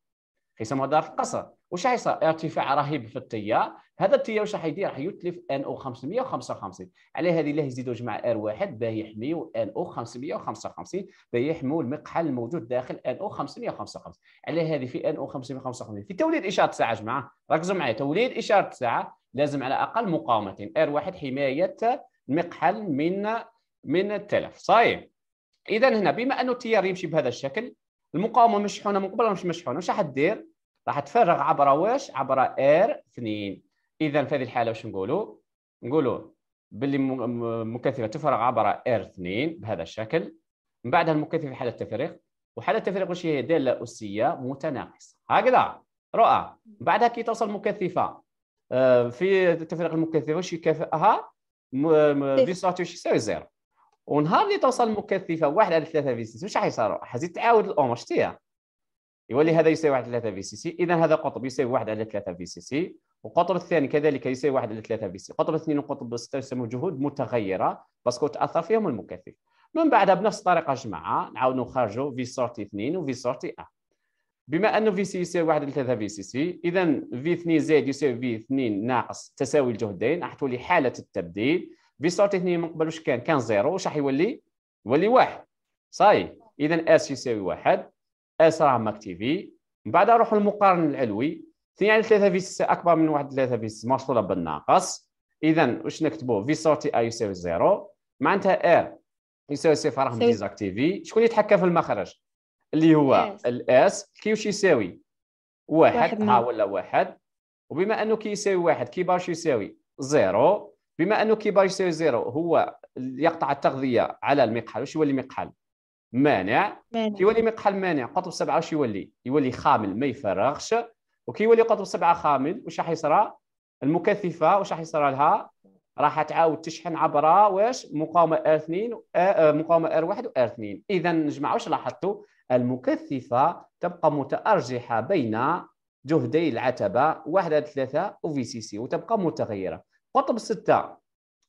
يسموها دار القصر وش حيصير ارتفاع رهيب في التيار هذا التيار واش راح يدير راح يتلف ان او 555 على هذه الله يزيدوا جمع ار واحد باه يحميو ان او 555 باه يحموا المقحل الموجود داخل ان او 555 على هذه في ان او 555 في توليد اشاره ساعه جماعه ركزوا معايا توليد اشاره ساعه لازم على اقل مقاومتين ار واحد حمايه المقحل من من التلف صايم اذا هنا بما انه التيار يمشي بهذا الشكل المقاومه مشحونه من قبل مش مشحونه واش راح تدير راح تفرغ عبر واش عبر ار 2 اذا في هذه الحاله واش نقولوا نقولوا باللي مكثفه تفرغ عبر ار 2 بهذا الشكل من بعدها المكثفه في حاله التفريغ وحاله التفريغ واش هي داله اسيه متناقصه هكذا رؤى بعدها كي توصل مكثفه آه، في تفريغ المكثفه واش يكافئها فيساتو إيه. يساوي زيرو ونهار اللي توصل مكثفه واحد على ثلاثه في سيسي واش حيصير؟ حزيد تعاود الامور شتيها يولي هذا يساوي واحد على ثلاثه في سيسي اذا هذا قطب يساوي واحد على ثلاثه في سيسي والقطب الثاني كذلك يساوي واحد على ثلاثه في سيسي قطب اثنين وقطب سته يسموا جهود متغيره باسكو تاثر فيهم المكثف من بعدها بنفس الطريقه جماعه نعاودوا نخرجوا في سورتي 2 وفي سورتي ا بما انه في سي يساوي واحد على في سي سي اذا في 2 زائد يساوي في 2 ناقص تساوي الجهدين راح تولي حاله التبديل فيستور اثنين من قبل واش كان كان زيرو واش راح يولي يولي واحد صاي اذا اس يساوي واحد اس راه ماكتيفي من بعد نروح للمقارن العلوي 2 على 3 في اكبر من 1 3 في مشروطه بالناقص اذا واش نكتبوا في سورتي اي يساوي زيرو معناتها ار يساوي صفر رقم ديزاكتيفي شكون يتحكم في المخرج اللي هو الاس كي واش يساوي واحد ها ولا واحد وبما انه كي يساوي واحد كي باش يساوي زيرو بما انه كي باجي زيرو هو يقطع التغذيه على المقحل واش يولي مقحل مانع كي يولي مقحل مانع قطب سبعه واش يولي يولي خامل ما يفرغش وكي يولي قطب سبعه خامل واش راح يصرى المكثفه واش راح يصرى لها راح تعاود تشحن عبر واش مقاومه ار 2 آه، آه، مقاومه ار 1 و 2 اذا نجمع واش لاحظتوا المكثفه تبقى متارجحه بين جهدي العتبه واحد ثلاثه وفي سي سي وتبقى متغيره قطب ستة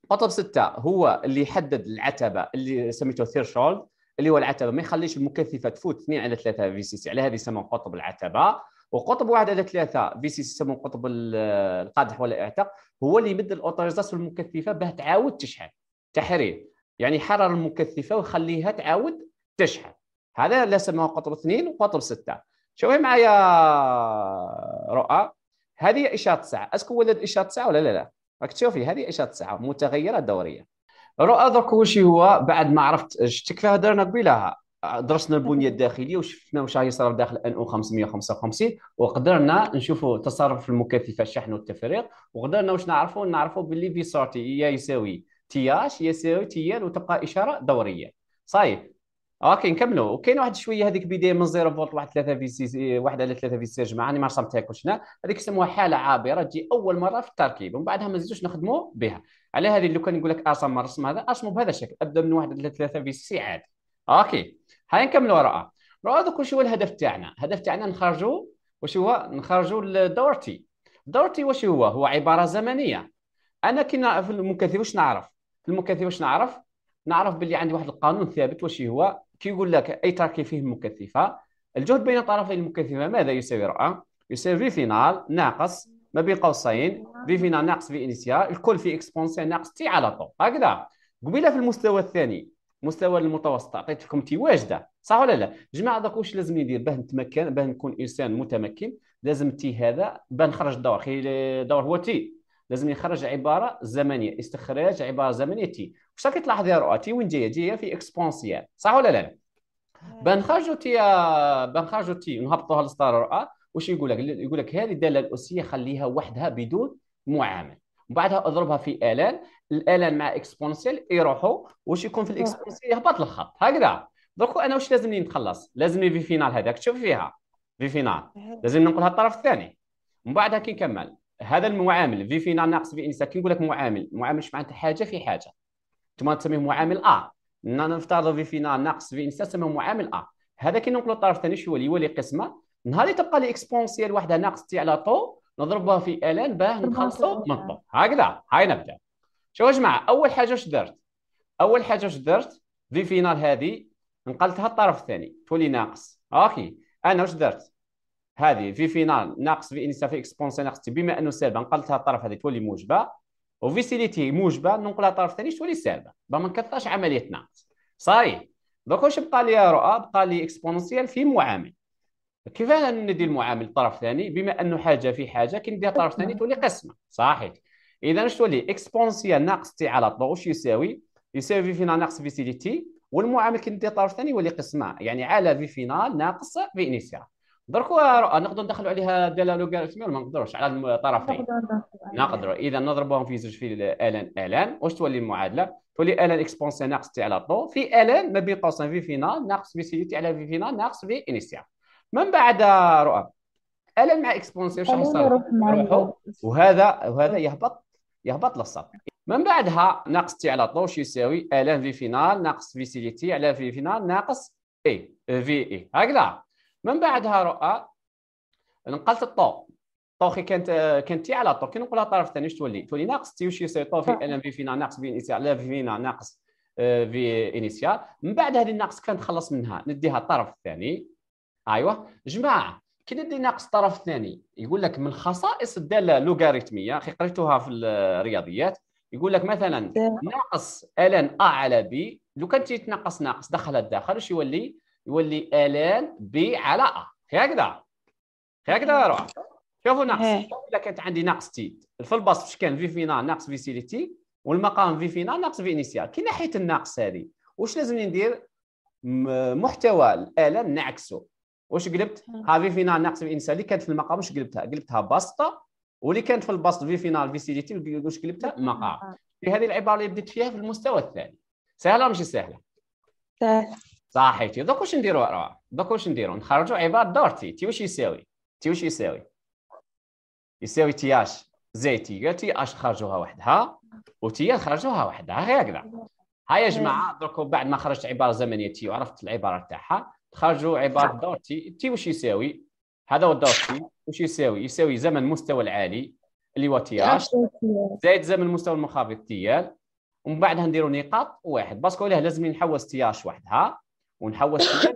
قطب ستة هو اللي يحدد العتبة اللي سميته ثيرشولد اللي هو العتبة ما يخليش المكثفة تفوت 2 على 3 في سي سي على هذه يسمون قطب العتبة وقطب واحد على ثلاثة في سي سي يسمون قطب القادح ولا الاعتاق هو اللي يمد الاوتوريزاسيون المكثفة باه تعاود تشحن تحرير يعني حرر المكثفة ويخليها تعاود تشحن هذا اللي سماه قطب اثنين وقطب ستة شوفي معايا رؤى هذه اشاره ساعة اسكو ولد اشاره ساعة ولا لا لا راك تشوفي هذه اشاره تسعه متغيره دوريه رؤى درك واش هو بعد ما عرفت شتك فيها درنا قبيلها درسنا البنيه الداخليه وشفنا واش يصرف داخل ان او 555 وقدرنا نشوفوا تصرف المكثفه الشحن والتفريغ وقدرنا واش نعرفوا نعرفوا باللي في سورتي يا يساوي تي اش يساوي تي ال وتبقى اشاره دوريه صايب اوكي نكملوا كاين واحد شويه هذيك بدايه من زيرو فولت واحد 3 في سي واحد على 3 في سي جماعه انا ما رسمتهاكمش هنا هذيك يسموها حاله عابره تجي اول مره في التركيب ومن بعدها ما نزيدوش نخدموا بها على هذه لو كان يقول لك ارسم الرسم هذا ارسمه بهذا الشكل ابدا من واحد على 3 في سي عادي اوكي هاي نكملوا وراء راه دوك واش هو الهدف تاعنا الهدف تاعنا نخرجوا واش هو نخرجوا الدور تي الدور تي واش هو هو عباره زمنيه انا كنا في المكثف واش نعرف في المكثف واش نعرف نعرف باللي عندي واحد القانون ثابت واش هو كي يقول لك اي تركي فيه مكثفه الجهد بين طرفي المكثفه ماذا يساوي راه يساوي في فينال ناقص ما بين قوسين في فينال ناقص في انيسيال الكل في اكسبونسيال ناقص تي على طول هكذا قبيله في المستوى الثاني مستوى المتوسط عطيت لكم تي واجده صح ولا لا جماعه دوك واش لازم ندير باه نتمكن باه نكون انسان متمكن لازم تي هذا باه نخرج الدور خي الدور هو تي لازم يخرج عباره زمنيه استخراج عباره زمنيه تي واش راكي تلاحظ يا رؤى تي وين جايه جايه في اكسبونسيال صح ولا لا آه. بنخرجوا تي بنخرجوا تي نهبطوها لستار رؤى واش يقول لك يقول لك هذه الداله الاسيه خليها وحدها بدون معامل وبعدها اضربها في الان الالان مع اكسبونسيال يروحوا واش يكون في الاكسبونسيال يهبط الخط هكذا دروك انا واش لازمني نتخلص لازمني في فينال هذاك تشوف فيها في فينال لازم ننقلها الطرف الثاني من بعدها كي نكمل هذا المعامل في فينا ناقص في انسان كي نقول لك معامل معامل اش معناتها حاجه في حاجه ثم تسميه معامل ا نفترض في فينا ناقص في انسان تسميه معامل ا هذا كي ننقلوا الطرف الثاني شو يولي قسمه نهار تبقى لي اكسبونسيال واحده ناقص تي على طو نضربها في الان باه نخلصوا من طو هكذا هاي نبدا شوفوا يا جماعه اول حاجه واش درت اول حاجه واش درت في فينال هذه نقلتها الطرف الثاني تولي ناقص اوكي انا واش درت هذه في فينال ناقص في انيستا في اكسبونسي ناقص تي بما انه سالبه نقلتها الطرف هذه تولي موجبه وفي سيليتي موجبه ننقلها الطرف الثاني تولي سالبه ما نكثرش عمليه ناقص صحيح دوك واش بقى لي رؤى بقى لي اكسبونسيال في معامل كيف انا ندي المعامل الطرف الثاني بما انه حاجه في حاجه كي نديها الطرف الثاني تولي قسمه صحيح اذا واش تولي اكسبونسيال ناقص تي على الضوء واش يساوي يساوي في فينال ناقص في سيليتي والمعامل كي نديها الطرف الثاني يولي قسمه يعني على في فينال ناقص في انيسيال درك نقدروا ندخلوا عليها ديال لوغاريتم ما نقدروش على الطرفين نقدروا اذا نضربوهم في زوج في الان الان واش تولي المعادله تولي الان اكسبونسي ناقص تي على طو في الان ما بين قوسين في فينال ناقص في سي تي على في فينال ناقص في انيسيال من بعد رؤى الان مع اكسبونسي واش حيصير وهذا وهذا يهبط يهبط للسطح من بعدها ناقص تي على طو يساوي الان في فينال ناقص في سي تي على في فينال ناقص اي في اي هكذا من بعدها رؤى نقلت الطو طوخي كانت كانت تي على طوخي نقولها الطرف الثاني واش تولي تولي ناقص تي واش يصير في ان في فينا ناقص في انيسيال لا في فينا ناقص آه، في انيسيال من بعد هذه الناقص كيف نتخلص منها نديها الطرف الثاني ايوه جماعه كي ندي ناقص الطرف الثاني يقول لك من خصائص الداله اللوغاريتميه اخي قريتوها في الرياضيات يقول لك مثلا ناقص ln ا على بي لو كانت تيتناقص ناقص دخلها الداخل واش يولي يولي الان بي على ا هكذا هكذا يا شوفوا ناقص إيه. اذا كانت عندي ناقص تي في الباص واش كان في فينال ناقص في سيليتي والمقام في فينال ناقص في انيسيال كي ناحيه الناقص هذه واش لازم ندير محتوى الان نعكسه واش قلبت ها في فينال ناقص في انيسيال اللي كانت في المقام واش قلبتها قلبتها باسطه واللي كانت في الباسط في فينال في سيليتي واش قلبتها مقام هذه العباره اللي بديت فيها في المستوى الثاني سهله ماشي سهله سهله صحيتي دوك واش نديرو راه دوك واش نديرو نخرجو عباره دارتي تي واش يساوي تي واش يساوي يساوي تي اش زي تي تي اش خرجوها وحدها وتي خرجوها وحدها غير هكذا ها يا جماعه درك بعد ما خرجت عباره زمنيه تي وعرفت العباره تاعها تخرجوا عباره دور تي تي واش يساوي هذا هو دورتي تي واش يساوي يساوي زمن المستوى العالي اللي هو تي اش زائد زمن المستوى المنخفض تي ال ومن بعدها نديروا نقاط واحد باسكو لازم نحوس تي اش وحدها ونحوس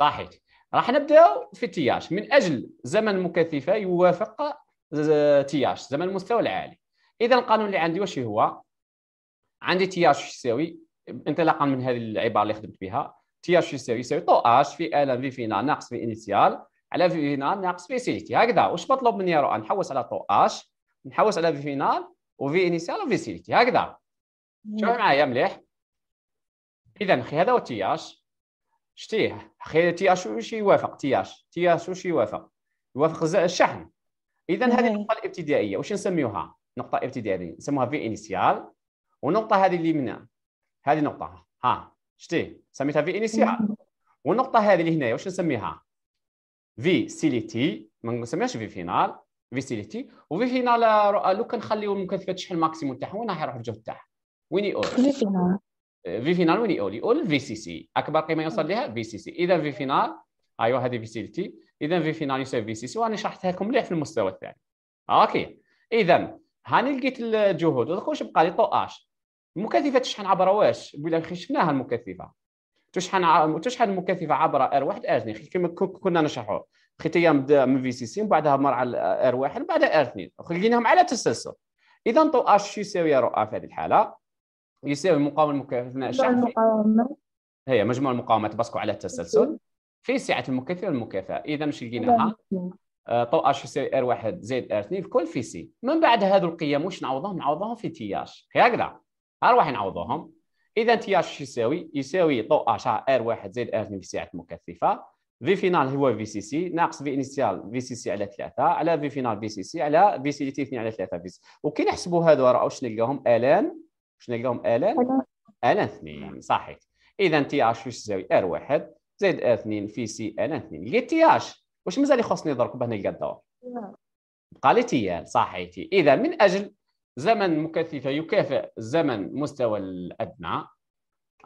صحيح راح نبدا في التياش من اجل زمن مكثفه يوافق تياش زمن المستوى العالي اذا القانون اللي عندي واش هو عندي تياج يساوي انطلاقا من هذه العباره اللي خدمت بها تياش يساوي يساوي طو اش في ال في فينا ناقص في انيسيال على في فينال ناقص في سيليتي هكذا واش مطلوب مني يا رؤى نحوس على طو اش نحوس على في فينا وفي انيسيال وفي سيليتي هكذا شوف معايا مليح اذا اخي هذا هو تي اش شتيه اخي تي اش واش يوافق تي اش تي اش واش يوافق يوافق الشحن اذا هذه نعم. النقطه الابتدائيه واش نسميوها نقطه ابتدائيه نسموها في انيسيال نعم. والنقطه هذه اللي هنا هذه نقطه ها شتي سميتها في انيسيال والنقطه هذه اللي هنايا واش نسميها في سيليتي ما نسميهاش في فينال في سيليتي وفي فينال آه، لو كان نخليو المكثفات شحال ماكسيموم تاعهم وين راح يروح الجهد تاعها وين يقول في فينال آه، في فينال وين يقول يقول في سي سي اكبر قيمه يوصل لها في سي سي اذا في فينال ايوا هذه في سيلتي اذا في فينال يساوي في سي سي وانا شرحتها لكم مليح في المستوى الثاني اوكي اذا هاني لقيت الجهود ودوك واش بقى لي طو اش المكثفه تشحن عبر واش بلا شفناها المكثفه تشحن تشحن المكثفه عبر ار واحد اجني كما كنا نشرحوا خطيه من في سي سي من بعدها مر على ار واحد من بعدها ار اثنين لقيناهم على تسلسل اذا طو اش شو يساوي رو ا في هذه الحاله يساوي مقاومه المكافئة اثناء الشحن هي مجموع المقاومات بسقوا على التسلسل في سعه المكثف المكافاه اذا مش لقيناها آه، طو اش يساوي ار واحد زائد ار اثنين الكل في سي من بعد هذو القيم واش نعوضهم نعوضهم في تي اش هكذا ارواح نعوضوهم اذا تي اش يساوي يساوي طو اش ار واحد زائد ار اثنين في سعه مكثفه في فينال هو في سي سي ناقص في انيسيال في سي سي على 3 على في فينال في سي سي على في سي تي 2 على 3 في سي وكي نحسبوا هذو راه واش نلقاهم الان شنو قال الان الان اثنين صحيح اذا تي اش تساوي ار واحد زائد ار اثنين في سي الان اثنين لقيت تي اش واش مازال يخصني ضرب باش نلقى الدور بقى لي تيال صحيتي اذا من اجل زمن مكثفه يكافئ زمن مستوى الادنى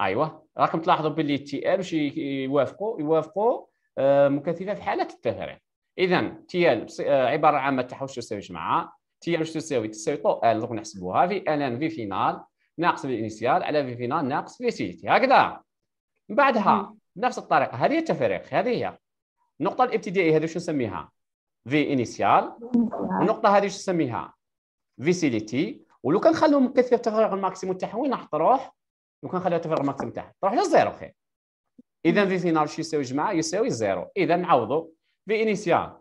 ايوه راكم تلاحظوا باللي تي ال واش يوافقوا يوافقوا آه، مكثفه في حاله التفريغ اذا تي ال آه، عباره عامه تحوش واش تساوي جماعه تي ال واش تساوي تساوي طو ال نحسبوها في ال ان في فينال ناقص في بالانيسيال على في فينال ناقص في سيتي هكذا من بعدها بنفس الطريقه هذه هي التفريق هذه هي النقطه الابتدائيه هذه شو نسميها في انيسيال والنقطه هذه شو نسميها في سيليتي ولو كان خلوهم كثير تفرغ الماكسيموم تاعهم وين راح تروح لو كان خليها تفرغ الماكسيموم تاعها تروح للزيرو خير اذا في فينال شو يساوي جماعه يساوي زيرو اذا نعوضوا في انيسيال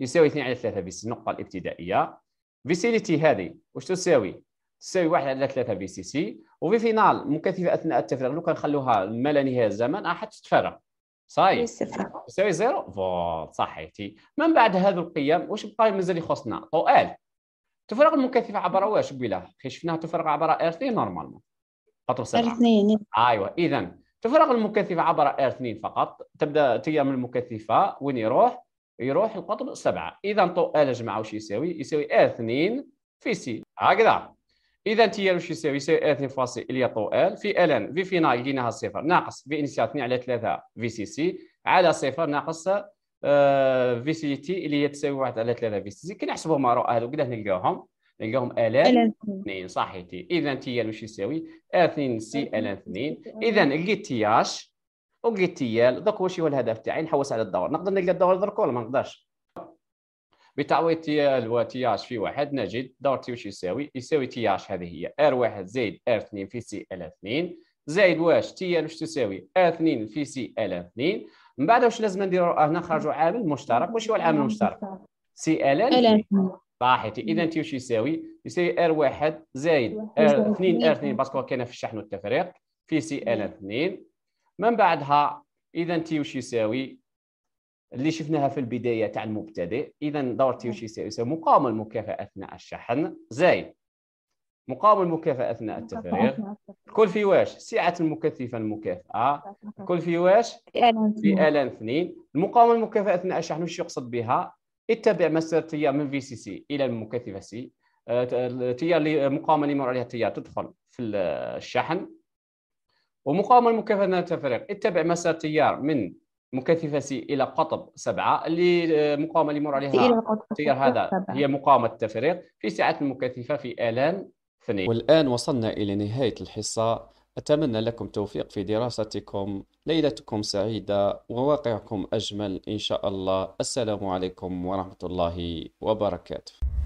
يساوي 2 على 3 بس النقطه الابتدائيه فيسيليتي هذه واش تساوي تساوي واحد على 3 بي سي سي وفي فينال مكثفه اثناء التفريغ لو كنخلوها ما لا نهايه الزمن راح تتفرغ صاي تساوي زيرو فوالا صحيتي من بعد هذو القيم واش بقى مازال يخصنا طو ال تفرغ المكثفه عبر واش بلا كي شفناها تفرغ عبر ار 2 نورمالمون خاطر ار 2 ايوا اذا تفرغ المكثفه عبر ار 2 فقط تبدا تيام المكثفه وين يروح يروح القطب سبعه اذا طو ال يا جماعه واش يساوي يساوي ار 2 في سي هكذا اذا تي ال واش يساوي يساوي اث فاصل اليا طو ال في ال ان في فينا لقيناها صفر ناقص في انيسيال 2 على 3 في سي سي على صفر ناقص في آه، سي تي اللي هي تساوي 1 على 3 في سي سي كي نحسبهم هذوك كذا نلقاهم نلقاهم ال ان 2 صحيتي اذا تي ال واش يساوي اثنين سي ال ان 2 اذا لقيت تي اش ولقيت تي ال دوك واش هو الهدف تاعي نحوس على الدور نقدر نلقى الدور درك ولا ما نقدرش بتعويض تي ال تي اش في واحد نجد دور تي واش يساوي يساوي تي اش هذه هي ار واحد زائد ار اثنين في سي ال اثنين زائد واش تي ال واش تساوي ار اثنين في سي ال اثنين من بعد واش لازم نديرو هنا آه، نخرجوا عامل مشترك واش هو العامل المشترك سي ال ال صحيتي اذا تي واش يساوي يساوي ار واحد زائد ار اثنين ار اثنين باسكو كاينه في الشحن والتفريق في سي ال اثنين من بعدها اذا تي واش يساوي اللي شفناها في البدايه تاع المبتدئ اذا دور تيوشي يساوي مقام المكافاه اثناء الشحن زائد مقام المكافاه اثناء التفريغ الكل في واش سعه المكثفه المكافاه الكل في واش في الان اثنين المقاومة المكافاه اثناء الشحن وش يقصد بها اتبع مسار تيار من في سي سي الى المكثفه سي آه، التيار اللي مقاومه اللي يمر عليها التيار تدخل في الشحن ومقاومه المكافاه اثناء التفريغ اتبع مسار تيار من مكثفه سي الى قطب سبعه اللي المقاومه آه، اللي مر عليها تير هذا هي مقاومه التفريغ في ساعات المكثفه في الان اثنين والان وصلنا الى نهايه الحصه اتمنى لكم التوفيق في دراستكم ليلتكم سعيده وواقعكم اجمل ان شاء الله السلام عليكم ورحمه الله وبركاته